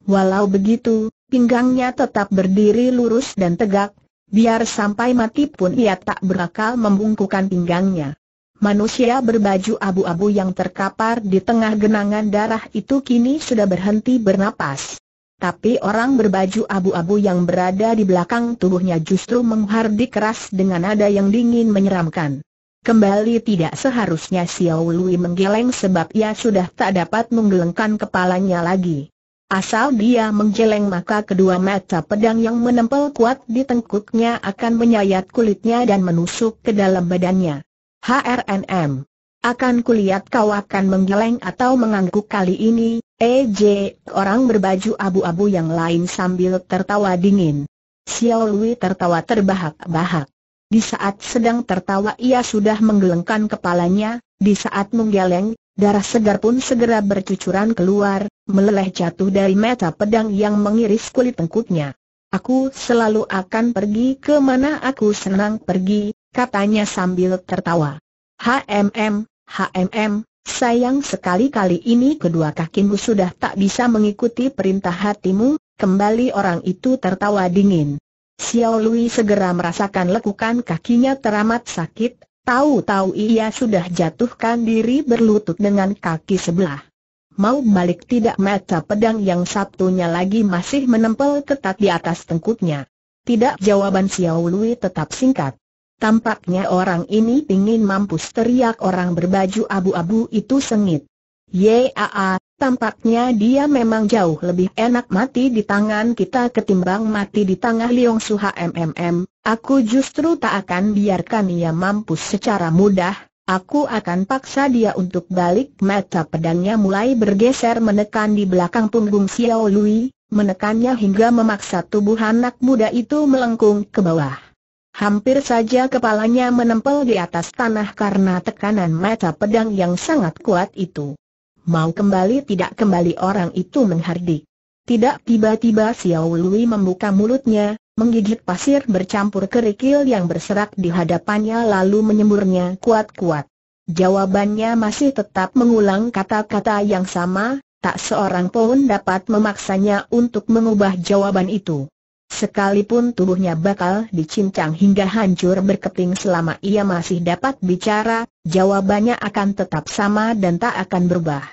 Walau begitu, pinggangnya tetap berdiri lurus dan tegak, biar sampai mati pun ia tak berakal membungkukan pinggangnya. Manusia berbaju abu-abu yang terkapar di tengah genangan darah itu kini sudah berhenti bernapas tapi orang berbaju abu-abu yang berada di belakang tubuhnya justru menghardik keras dengan nada yang dingin menyeramkan. Kembali tidak seharusnya Xiao Lui menggeleng sebab ia sudah tak dapat menggelengkan kepalanya lagi. Asal dia menggeleng maka kedua mata pedang yang menempel kuat di tengkuknya akan menyayat kulitnya dan menusuk ke dalam badannya. HRNM akan kulihat kau akan menggeleng atau mengangguk kali ini, EJ, eh, orang berbaju abu-abu yang lain sambil tertawa dingin. Xiao Lui tertawa terbahak-bahak. Di saat sedang tertawa ia sudah menggelengkan kepalanya, di saat menggeleng, darah segar pun segera bercucuran keluar, meleleh jatuh dari mata pedang yang mengiris kulit tengkuknya. Aku selalu akan pergi ke mana aku senang pergi, katanya sambil tertawa. HMM, HMM, sayang sekali kali ini kedua kakimu sudah tak bisa mengikuti perintah hatimu, kembali orang itu tertawa dingin. Xiao Lui segera merasakan lekukan kakinya teramat sakit, tahu-tahu ia sudah jatuhkan diri berlutut dengan kaki sebelah. Mau balik tidak mata pedang yang satunya lagi masih menempel ketat di atas tengkuknya. Tidak jawaban Xiao Lui tetap singkat. Tampaknya orang ini ingin mampus teriak orang berbaju abu-abu itu sengit. Yaa, tampaknya dia memang jauh lebih enak mati di tangan kita ketimbang mati di tangan Liong Suha MMM. Aku justru tak akan biarkan ia mampus secara mudah. Aku akan paksa dia untuk balik mata pedangnya mulai bergeser menekan di belakang punggung Xiao Lui, menekannya hingga memaksa tubuh anak muda itu melengkung ke bawah. Hampir saja kepalanya menempel di atas tanah karena tekanan mata pedang yang sangat kuat itu. Mau kembali tidak kembali orang itu menghardik. Tidak tiba-tiba Xiao Lui membuka mulutnya, menggigit pasir bercampur kerikil yang berserak di hadapannya lalu menyemburnya kuat-kuat. Jawabannya masih tetap mengulang kata-kata yang sama, tak seorang pun dapat memaksanya untuk mengubah jawaban itu. Sekalipun tubuhnya bakal dicincang hingga hancur berkeping selama ia masih dapat bicara, jawabannya akan tetap sama dan tak akan berubah.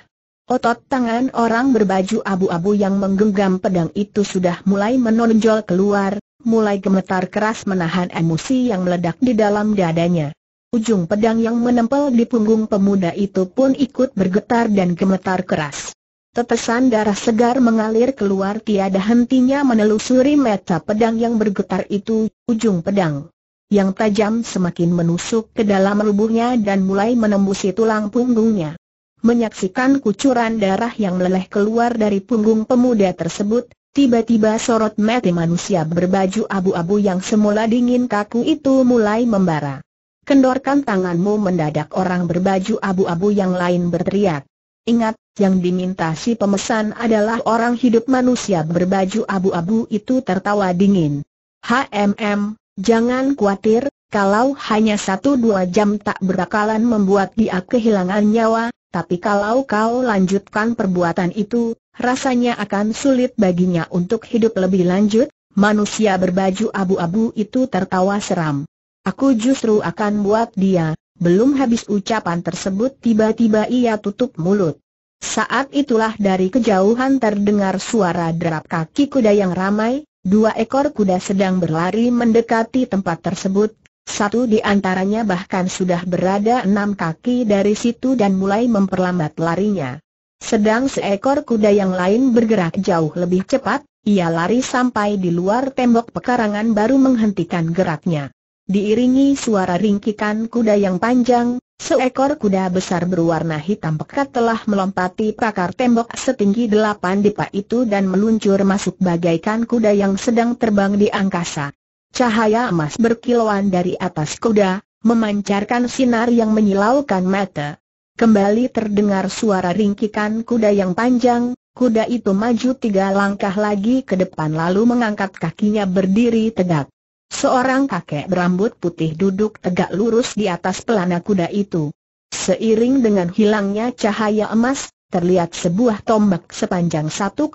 Otot tangan orang berbaju abu-abu yang menggenggam pedang itu sudah mulai menonjol keluar, mulai gemetar keras menahan emosi yang meledak di dalam dadanya. Ujung pedang yang menempel di punggung pemuda itu pun ikut bergetar dan gemetar keras. Tetesan darah segar mengalir keluar tiada hentinya menelusuri mata pedang yang bergetar itu, ujung pedang. Yang tajam semakin menusuk ke dalam tubuhnya dan mulai menembusi tulang punggungnya. Menyaksikan kucuran darah yang meleleh keluar dari punggung pemuda tersebut, tiba-tiba sorot mata manusia berbaju abu-abu yang semula dingin kaku itu mulai membara. Kendorkan tanganmu mendadak orang berbaju abu-abu yang lain berteriak. Ingat, yang diminta si pemesan adalah orang hidup manusia berbaju abu-abu itu tertawa dingin. HMM, jangan khawatir, kalau hanya satu dua jam tak berakalan membuat dia kehilangan nyawa, tapi kalau kau lanjutkan perbuatan itu, rasanya akan sulit baginya untuk hidup lebih lanjut, manusia berbaju abu-abu itu tertawa seram. Aku justru akan buat dia, belum habis ucapan tersebut tiba-tiba ia tutup mulut. Saat itulah dari kejauhan terdengar suara derap kaki kuda yang ramai, dua ekor kuda sedang berlari mendekati tempat tersebut, satu di antaranya bahkan sudah berada enam kaki dari situ dan mulai memperlambat larinya. Sedang seekor kuda yang lain bergerak jauh lebih cepat, ia lari sampai di luar tembok pekarangan baru menghentikan geraknya diiringi suara ringkikan kuda yang panjang, seekor kuda besar berwarna hitam pekat telah melompati pakar tembok setinggi delapan dipa itu dan meluncur masuk bagaikan kuda yang sedang terbang di angkasa. Cahaya emas berkilauan dari atas kuda, memancarkan sinar yang menyilaukan mata. Kembali terdengar suara ringkikan kuda yang panjang, kuda itu maju tiga langkah lagi ke depan lalu mengangkat kakinya berdiri tegak. Seorang kakek berambut putih duduk tegak lurus di atas pelana kuda itu. Seiring dengan hilangnya cahaya emas, terlihat sebuah tombak sepanjang 1,4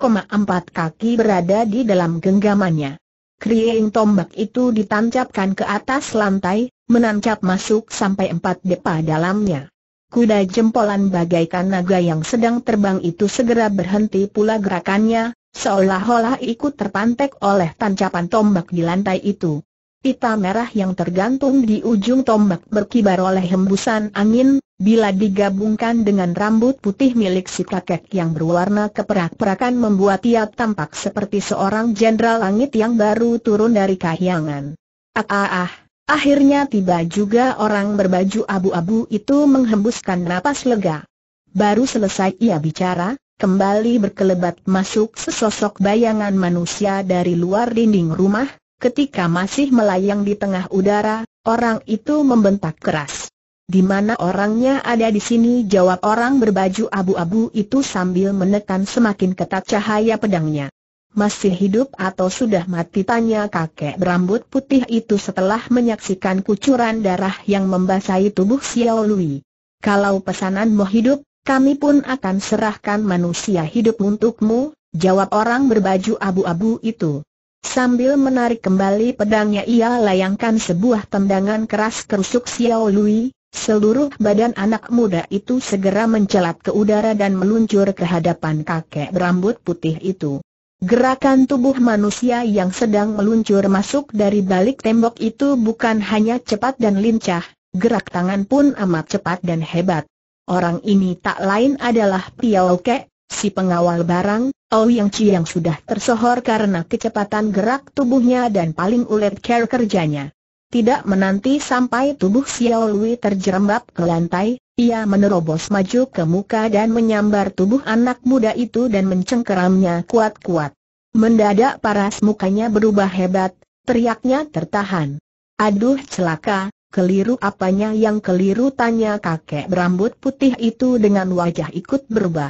kaki berada di dalam genggamannya. Kriing tombak itu ditancapkan ke atas lantai, menancap masuk sampai empat depa dalamnya. Kuda jempolan bagaikan naga yang sedang terbang itu segera berhenti pula gerakannya, Seolah-olah ikut terpantek oleh tancapan tombak di lantai itu. Pita merah yang tergantung di ujung tombak berkibar oleh hembusan angin, bila digabungkan dengan rambut putih milik si kakek yang berwarna keperak-perakan membuat ia tampak seperti seorang jenderal langit yang baru turun dari kahyangan. Ah ah ah, akhirnya tiba juga orang berbaju abu-abu itu menghembuskan napas lega. Baru selesai ia bicara, kembali berkelebat masuk sesosok bayangan manusia dari luar dinding rumah, ketika masih melayang di tengah udara, orang itu membentak keras. Di mana orangnya ada di sini jawab orang berbaju abu-abu itu sambil menekan semakin ketat cahaya pedangnya. Masih hidup atau sudah mati tanya kakek berambut putih itu setelah menyaksikan kucuran darah yang membasahi tubuh Xiao Lui. Kalau pesananmu hidup, kami pun akan serahkan manusia hidup untukmu, jawab orang berbaju abu-abu itu. Sambil menarik kembali pedangnya ia layangkan sebuah tendangan keras ke rusuk Xiao Lui, seluruh badan anak muda itu segera mencelat ke udara dan meluncur ke hadapan kakek berambut putih itu. Gerakan tubuh manusia yang sedang meluncur masuk dari balik tembok itu bukan hanya cepat dan lincah, gerak tangan pun amat cepat dan hebat. Orang ini tak lain adalah Piao Ke, si pengawal barang, Oh Yang Chi yang sudah tersohor karena kecepatan gerak tubuhnya dan paling ulet care kerjanya. Tidak menanti sampai tubuh Xiao Lui terjerembab ke lantai, ia menerobos maju ke muka dan menyambar tubuh anak muda itu dan mencengkeramnya kuat-kuat. Mendadak paras mukanya berubah hebat, teriaknya tertahan. Aduh celaka, keliru apanya yang keliru tanya kakek berambut putih itu dengan wajah ikut berubah.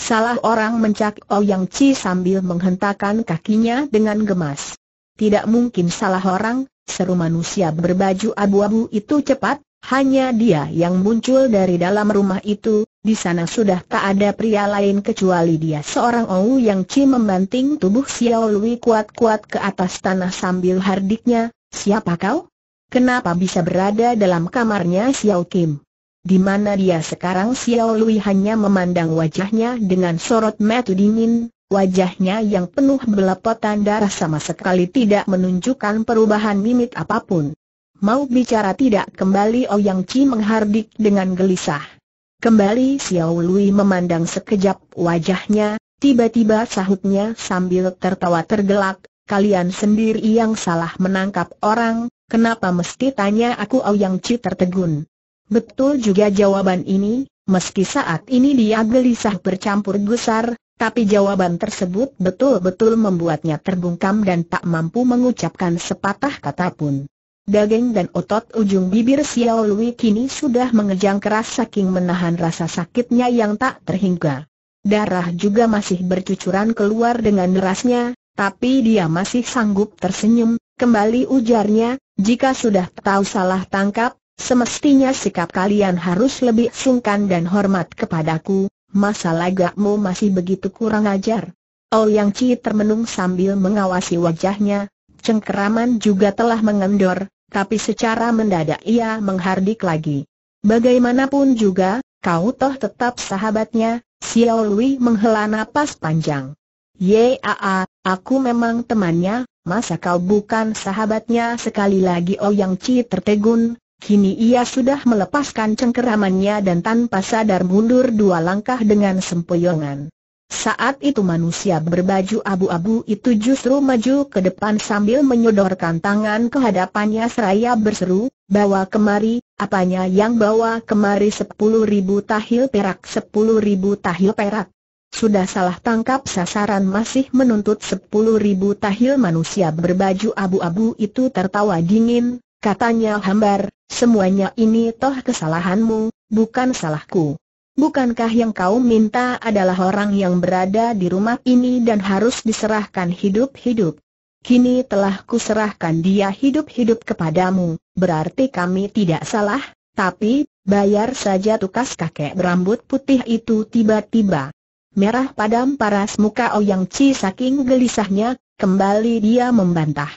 Salah orang mencak yang Chi sambil menghentakkan kakinya dengan gemas. Tidak mungkin salah orang, seru manusia berbaju abu-abu itu cepat, hanya dia yang muncul dari dalam rumah itu, di sana sudah tak ada pria lain kecuali dia seorang Ou yang Ci membanting tubuh Xiao Lui kuat-kuat ke atas tanah sambil hardiknya, siapa kau? Kenapa bisa berada dalam kamarnya Xiao Kim? Di mana dia sekarang Xiao Lui hanya memandang wajahnya dengan sorot mata dingin, wajahnya yang penuh belepotan darah sama sekali tidak menunjukkan perubahan mimik apapun. Mau bicara tidak kembali Ouyang oh Chi menghardik dengan gelisah. Kembali Xiao Lui memandang sekejap wajahnya, tiba-tiba sahutnya sambil tertawa tergelak, kalian sendiri yang salah menangkap orang, Kenapa mesti tanya aku Yang Chi tertegun? Betul juga jawaban ini, meski saat ini dia gelisah bercampur gusar, tapi jawaban tersebut betul-betul membuatnya terbungkam dan tak mampu mengucapkan sepatah kata pun. Daging dan otot ujung bibir Xiao Lui kini sudah mengejang keras saking menahan rasa sakitnya yang tak terhingga. Darah juga masih bercucuran keluar dengan derasnya, tapi dia masih sanggup tersenyum, Kembali ujarnya, jika sudah tahu salah tangkap, semestinya sikap kalian harus lebih sungkan dan hormat kepadaku, Masalah gakmu masih begitu kurang ajar. Oh, yang Ci termenung sambil mengawasi wajahnya, cengkeraman juga telah mengendor, tapi secara mendadak ia menghardik lagi. Bagaimanapun juga, kau toh tetap sahabatnya, Xiao Lui menghela napas panjang. Yaa, aku memang temannya, Masa kau bukan sahabatnya sekali lagi Oh Yang Ci tertegun, kini ia sudah melepaskan cengkeramannya dan tanpa sadar mundur dua langkah dengan sempoyongan. Saat itu manusia berbaju abu-abu itu justru maju ke depan sambil menyodorkan tangan ke hadapannya seraya berseru, bawa kemari, apanya yang bawa kemari sepuluh ribu tahil perak sepuluh ribu tahil perak sudah salah tangkap sasaran masih menuntut sepuluh ribu tahil manusia berbaju abu-abu itu tertawa dingin, katanya hambar, semuanya ini toh kesalahanmu, bukan salahku. Bukankah yang kau minta adalah orang yang berada di rumah ini dan harus diserahkan hidup-hidup? Kini telah kuserahkan dia hidup-hidup kepadamu, berarti kami tidak salah, tapi, bayar saja tukas kakek berambut putih itu tiba-tiba merah padam paras muka Ouyang Ci saking gelisahnya, kembali dia membantah.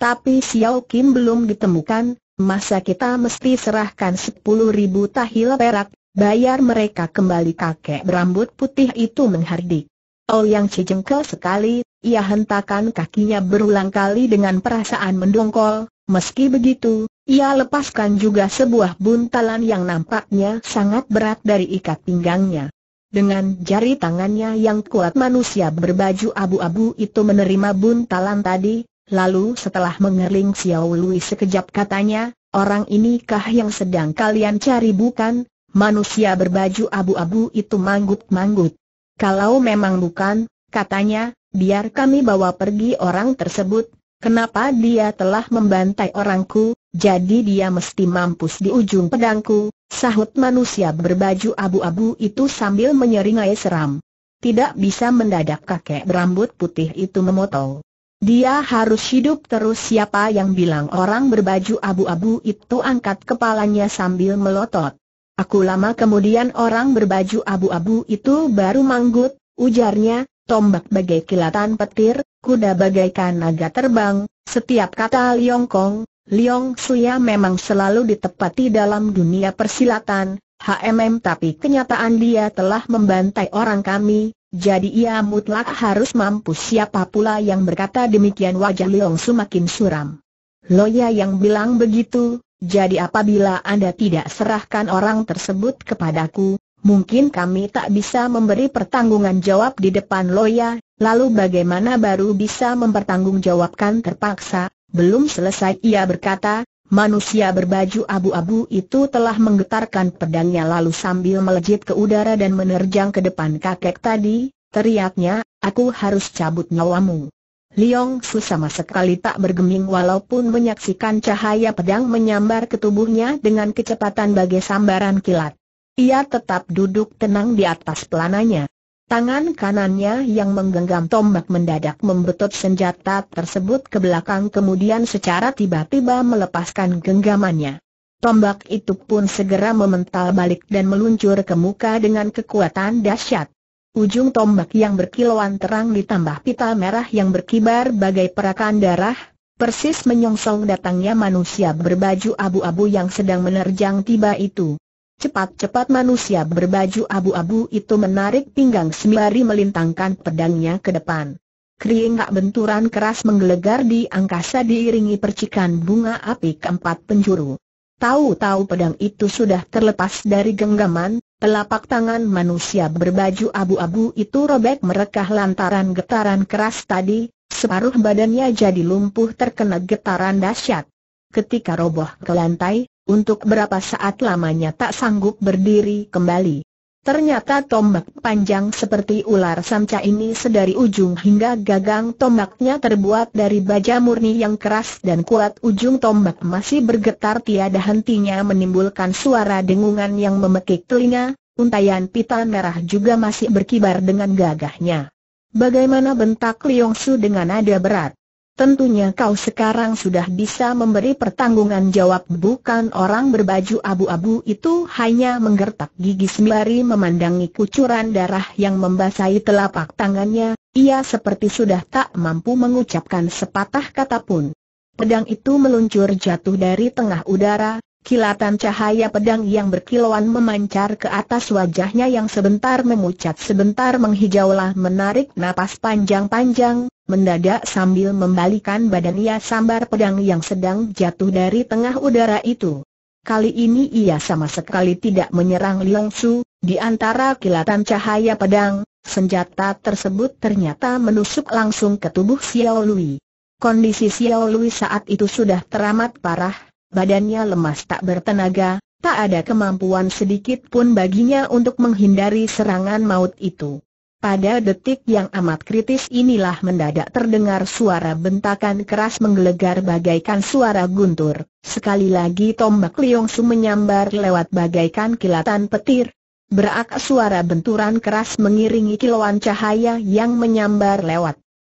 Tapi Xiao Kim belum ditemukan, masa kita mesti serahkan sepuluh ribu tahil perak, bayar mereka kembali kakek berambut putih itu menghardik. Ouyang Ci jengkel sekali, ia hentakan kakinya berulang kali dengan perasaan mendongkol, meski begitu, ia lepaskan juga sebuah buntalan yang nampaknya sangat berat dari ikat pinggangnya. Dengan jari tangannya yang kuat manusia berbaju abu-abu itu menerima buntalan tadi, lalu setelah mengerling Xiao Lui sekejap katanya, orang inikah yang sedang kalian cari bukan? Manusia berbaju abu-abu itu manggut-manggut. Kalau memang bukan, katanya, biar kami bawa pergi orang tersebut, Kenapa dia telah membantai orangku, jadi dia mesti mampus di ujung pedangku, sahut manusia berbaju abu-abu itu sambil menyeringai seram. Tidak bisa mendadak kakek berambut putih itu memotong. Dia harus hidup terus siapa yang bilang orang berbaju abu-abu itu angkat kepalanya sambil melotot. Aku lama kemudian orang berbaju abu-abu itu baru manggut, ujarnya, tombak bagai kilatan petir, kuda bagaikan naga terbang, setiap kata Liong Kong, Liong Suya memang selalu ditepati dalam dunia persilatan, HMM tapi kenyataan dia telah membantai orang kami, jadi ia mutlak harus mampu siapa pula yang berkata demikian wajah Liong makin suram. Loya yang bilang begitu, jadi apabila Anda tidak serahkan orang tersebut kepadaku, mungkin kami tak bisa memberi pertanggungan jawab di depan Loya, lalu bagaimana baru bisa mempertanggungjawabkan terpaksa, belum selesai ia berkata, manusia berbaju abu-abu itu telah menggetarkan pedangnya lalu sambil melejit ke udara dan menerjang ke depan kakek tadi, teriaknya, aku harus cabut nyawamu. Liong Su sama sekali tak bergeming walaupun menyaksikan cahaya pedang menyambar ke tubuhnya dengan kecepatan bagai sambaran kilat. Ia tetap duduk tenang di atas pelananya. Tangan kanannya yang menggenggam tombak mendadak membetot senjata tersebut ke belakang kemudian secara tiba-tiba melepaskan genggamannya. Tombak itu pun segera memental balik dan meluncur ke muka dengan kekuatan dahsyat. Ujung tombak yang berkilauan terang ditambah pita merah yang berkibar bagai perakan darah, persis menyongsong datangnya manusia berbaju abu-abu yang sedang menerjang tiba itu. Cepat-cepat manusia berbaju abu-abu itu menarik pinggang sembari melintangkan pedangnya ke depan. Keringak benturan keras menggelegar di angkasa diiringi percikan bunga api keempat penjuru. Tahu-tahu pedang itu sudah terlepas dari genggaman, telapak tangan manusia berbaju abu-abu itu robek merekah lantaran getaran keras tadi, separuh badannya jadi lumpuh terkena getaran dahsyat. Ketika roboh ke lantai, untuk berapa saat lamanya tak sanggup berdiri kembali. Ternyata tombak panjang seperti ular samca ini sedari ujung hingga gagang tombaknya terbuat dari baja murni yang keras dan kuat ujung tombak masih bergetar tiada hentinya menimbulkan suara dengungan yang memekik telinga, untayan pita merah juga masih berkibar dengan gagahnya. Bagaimana bentak Liong Su dengan nada berat? Tentunya kau sekarang sudah bisa memberi pertanggungan jawab bukan orang berbaju abu-abu itu hanya menggertak gigi sembari memandangi kucuran darah yang membasahi telapak tangannya, ia seperti sudah tak mampu mengucapkan sepatah kata pun. Pedang itu meluncur jatuh dari tengah udara, Kilatan cahaya pedang yang berkilauan memancar ke atas wajahnya yang sebentar memucat sebentar menghijaulah menarik napas panjang-panjang, mendadak sambil membalikan badan ia sambar pedang yang sedang jatuh dari tengah udara itu. Kali ini ia sama sekali tidak menyerang Liang Su, di antara kilatan cahaya pedang, senjata tersebut ternyata menusuk langsung ke tubuh Xiao Lui. Kondisi Xiao Lui saat itu sudah teramat parah, badannya lemas tak bertenaga, tak ada kemampuan sedikit pun baginya untuk menghindari serangan maut itu. Pada detik yang amat kritis inilah mendadak terdengar suara bentakan keras menggelegar bagaikan suara guntur. Sekali lagi tombak Liong menyambar lewat bagaikan kilatan petir, Berak suara benturan keras mengiringi kilauan cahaya yang menyambar lewat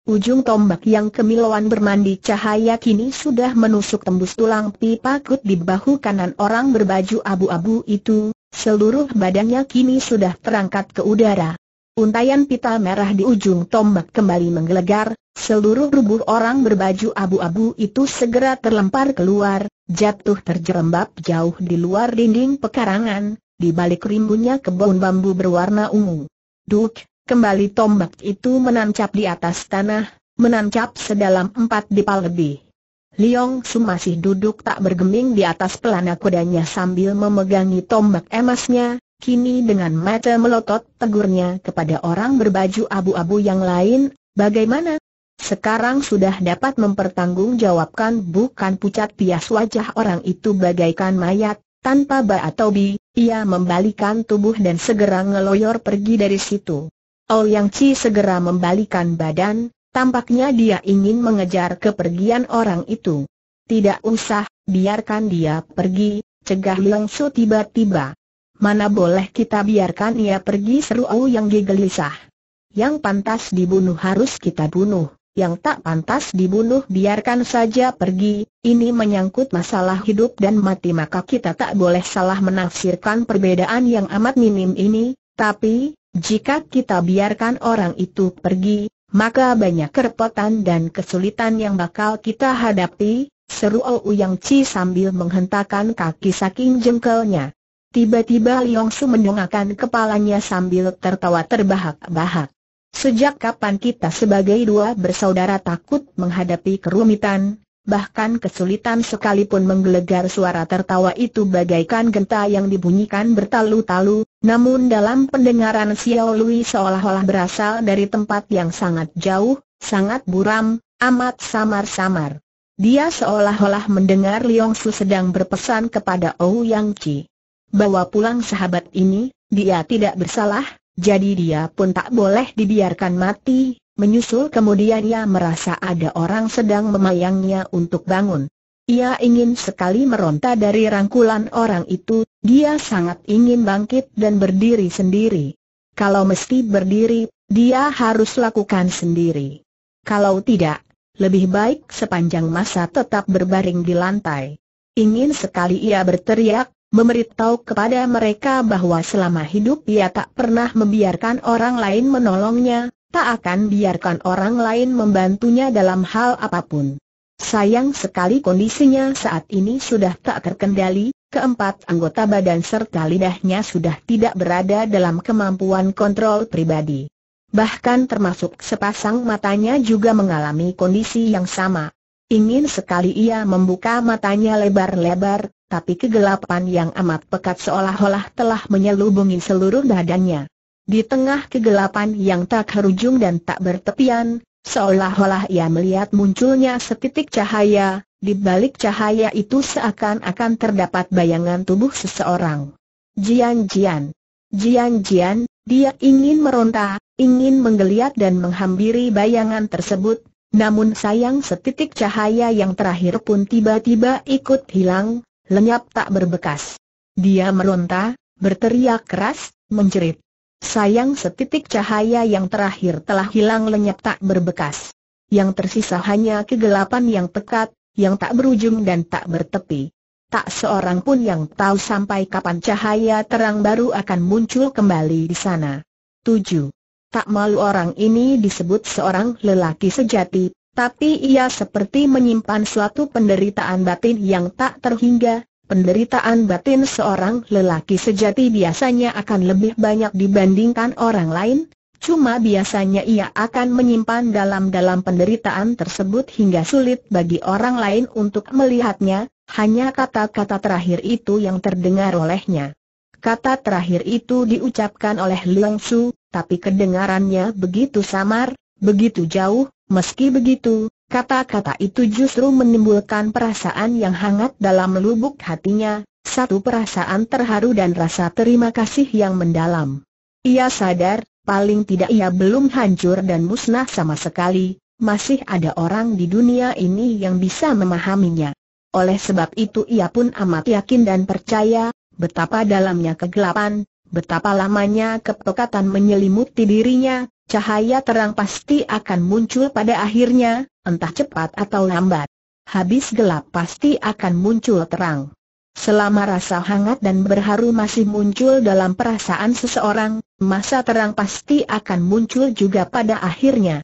Ujung tombak yang kemiluan bermandi cahaya kini sudah menusuk tembus tulang pipa kut di bahu kanan orang berbaju abu-abu itu, seluruh badannya kini sudah terangkat ke udara. Untayan pita merah di ujung tombak kembali menggelegar, seluruh tubuh orang berbaju abu-abu itu segera terlempar keluar, jatuh terjerembab jauh di luar dinding pekarangan, di balik rimbunnya kebun bambu berwarna ungu. Duk, Kembali tombak itu menancap di atas tanah, menancap sedalam empat dipal lebih. Liong Su masih duduk tak bergeming di atas pelana kudanya sambil memegangi tombak emasnya, kini dengan mata melotot tegurnya kepada orang berbaju abu-abu yang lain, bagaimana? Sekarang sudah dapat mempertanggungjawabkan bukan pucat pias wajah orang itu bagaikan mayat, tanpa ba atau bi, ia membalikan tubuh dan segera ngeloyor pergi dari situ. Ouyang Chi segera membalikan badan, tampaknya dia ingin mengejar kepergian orang itu. Tidak usah, biarkan dia pergi, cegah Leong Su tiba-tiba. Mana boleh kita biarkan ia pergi seru Ouyang Gi gelisah. Yang pantas dibunuh harus kita bunuh, yang tak pantas dibunuh biarkan saja pergi, ini menyangkut masalah hidup dan mati maka kita tak boleh salah menafsirkan perbedaan yang amat minim ini, tapi, jika kita biarkan orang itu pergi, maka banyak kerepotan dan kesulitan yang bakal kita hadapi, seru Ouyang Chi sambil menghentakkan kaki saking jengkelnya. Tiba-tiba Liong Su mendongakkan kepalanya sambil tertawa terbahak-bahak. Sejak kapan kita sebagai dua bersaudara takut menghadapi kerumitan, bahkan kesulitan sekalipun menggelegar suara tertawa itu bagaikan genta yang dibunyikan bertalu-talu, namun dalam pendengaran Xiao Lui seolah-olah berasal dari tempat yang sangat jauh, sangat buram, amat samar-samar. Dia seolah-olah mendengar Liong Su sedang berpesan kepada Ou Yang Chi. Bawa pulang sahabat ini, dia tidak bersalah, jadi dia pun tak boleh dibiarkan mati. Menyusul kemudian ia merasa ada orang sedang memayangnya untuk bangun. Ia ingin sekali meronta dari rangkulan orang itu, dia sangat ingin bangkit dan berdiri sendiri. Kalau mesti berdiri, dia harus lakukan sendiri. Kalau tidak, lebih baik sepanjang masa tetap berbaring di lantai. Ingin sekali ia berteriak, memberitahu kepada mereka bahwa selama hidup ia tak pernah membiarkan orang lain menolongnya, tak akan biarkan orang lain membantunya dalam hal apapun. Sayang sekali kondisinya saat ini sudah tak terkendali, keempat anggota badan serta lidahnya sudah tidak berada dalam kemampuan kontrol pribadi. Bahkan termasuk sepasang matanya juga mengalami kondisi yang sama. Ingin sekali ia membuka matanya lebar-lebar, tapi kegelapan yang amat pekat seolah-olah telah menyelubungi seluruh badannya. Di tengah kegelapan yang tak berujung dan tak bertepian, Seolah-olah ia melihat munculnya setitik cahaya, di balik cahaya itu seakan-akan terdapat bayangan tubuh seseorang. Jian Jian. Jian Jian, dia ingin meronta, ingin menggeliat dan menghampiri bayangan tersebut, namun sayang setitik cahaya yang terakhir pun tiba-tiba ikut hilang, lenyap tak berbekas. Dia meronta, berteriak keras, menjerit. Sayang setitik cahaya yang terakhir telah hilang lenyap tak berbekas. Yang tersisa hanya kegelapan yang pekat, yang tak berujung dan tak bertepi. Tak seorang pun yang tahu sampai kapan cahaya terang baru akan muncul kembali di sana. 7. Tak malu orang ini disebut seorang lelaki sejati, tapi ia seperti menyimpan suatu penderitaan batin yang tak terhingga, Penderitaan batin seorang lelaki sejati biasanya akan lebih banyak dibandingkan orang lain, cuma biasanya ia akan menyimpan dalam-dalam penderitaan tersebut hingga sulit bagi orang lain untuk melihatnya, hanya kata-kata terakhir itu yang terdengar olehnya. Kata terakhir itu diucapkan oleh Leong Su, tapi kedengarannya begitu samar, begitu jauh, meski begitu, Kata-kata itu justru menimbulkan perasaan yang hangat dalam lubuk hatinya, satu perasaan terharu dan rasa terima kasih yang mendalam. Ia sadar, paling tidak ia belum hancur dan musnah sama sekali, masih ada orang di dunia ini yang bisa memahaminya. Oleh sebab itu ia pun amat yakin dan percaya, betapa dalamnya kegelapan, Betapa lamanya kepekatan menyelimuti dirinya, cahaya terang pasti akan muncul pada akhirnya, entah cepat atau lambat. Habis gelap pasti akan muncul terang. Selama rasa hangat dan berharu masih muncul dalam perasaan seseorang, masa terang pasti akan muncul juga pada akhirnya.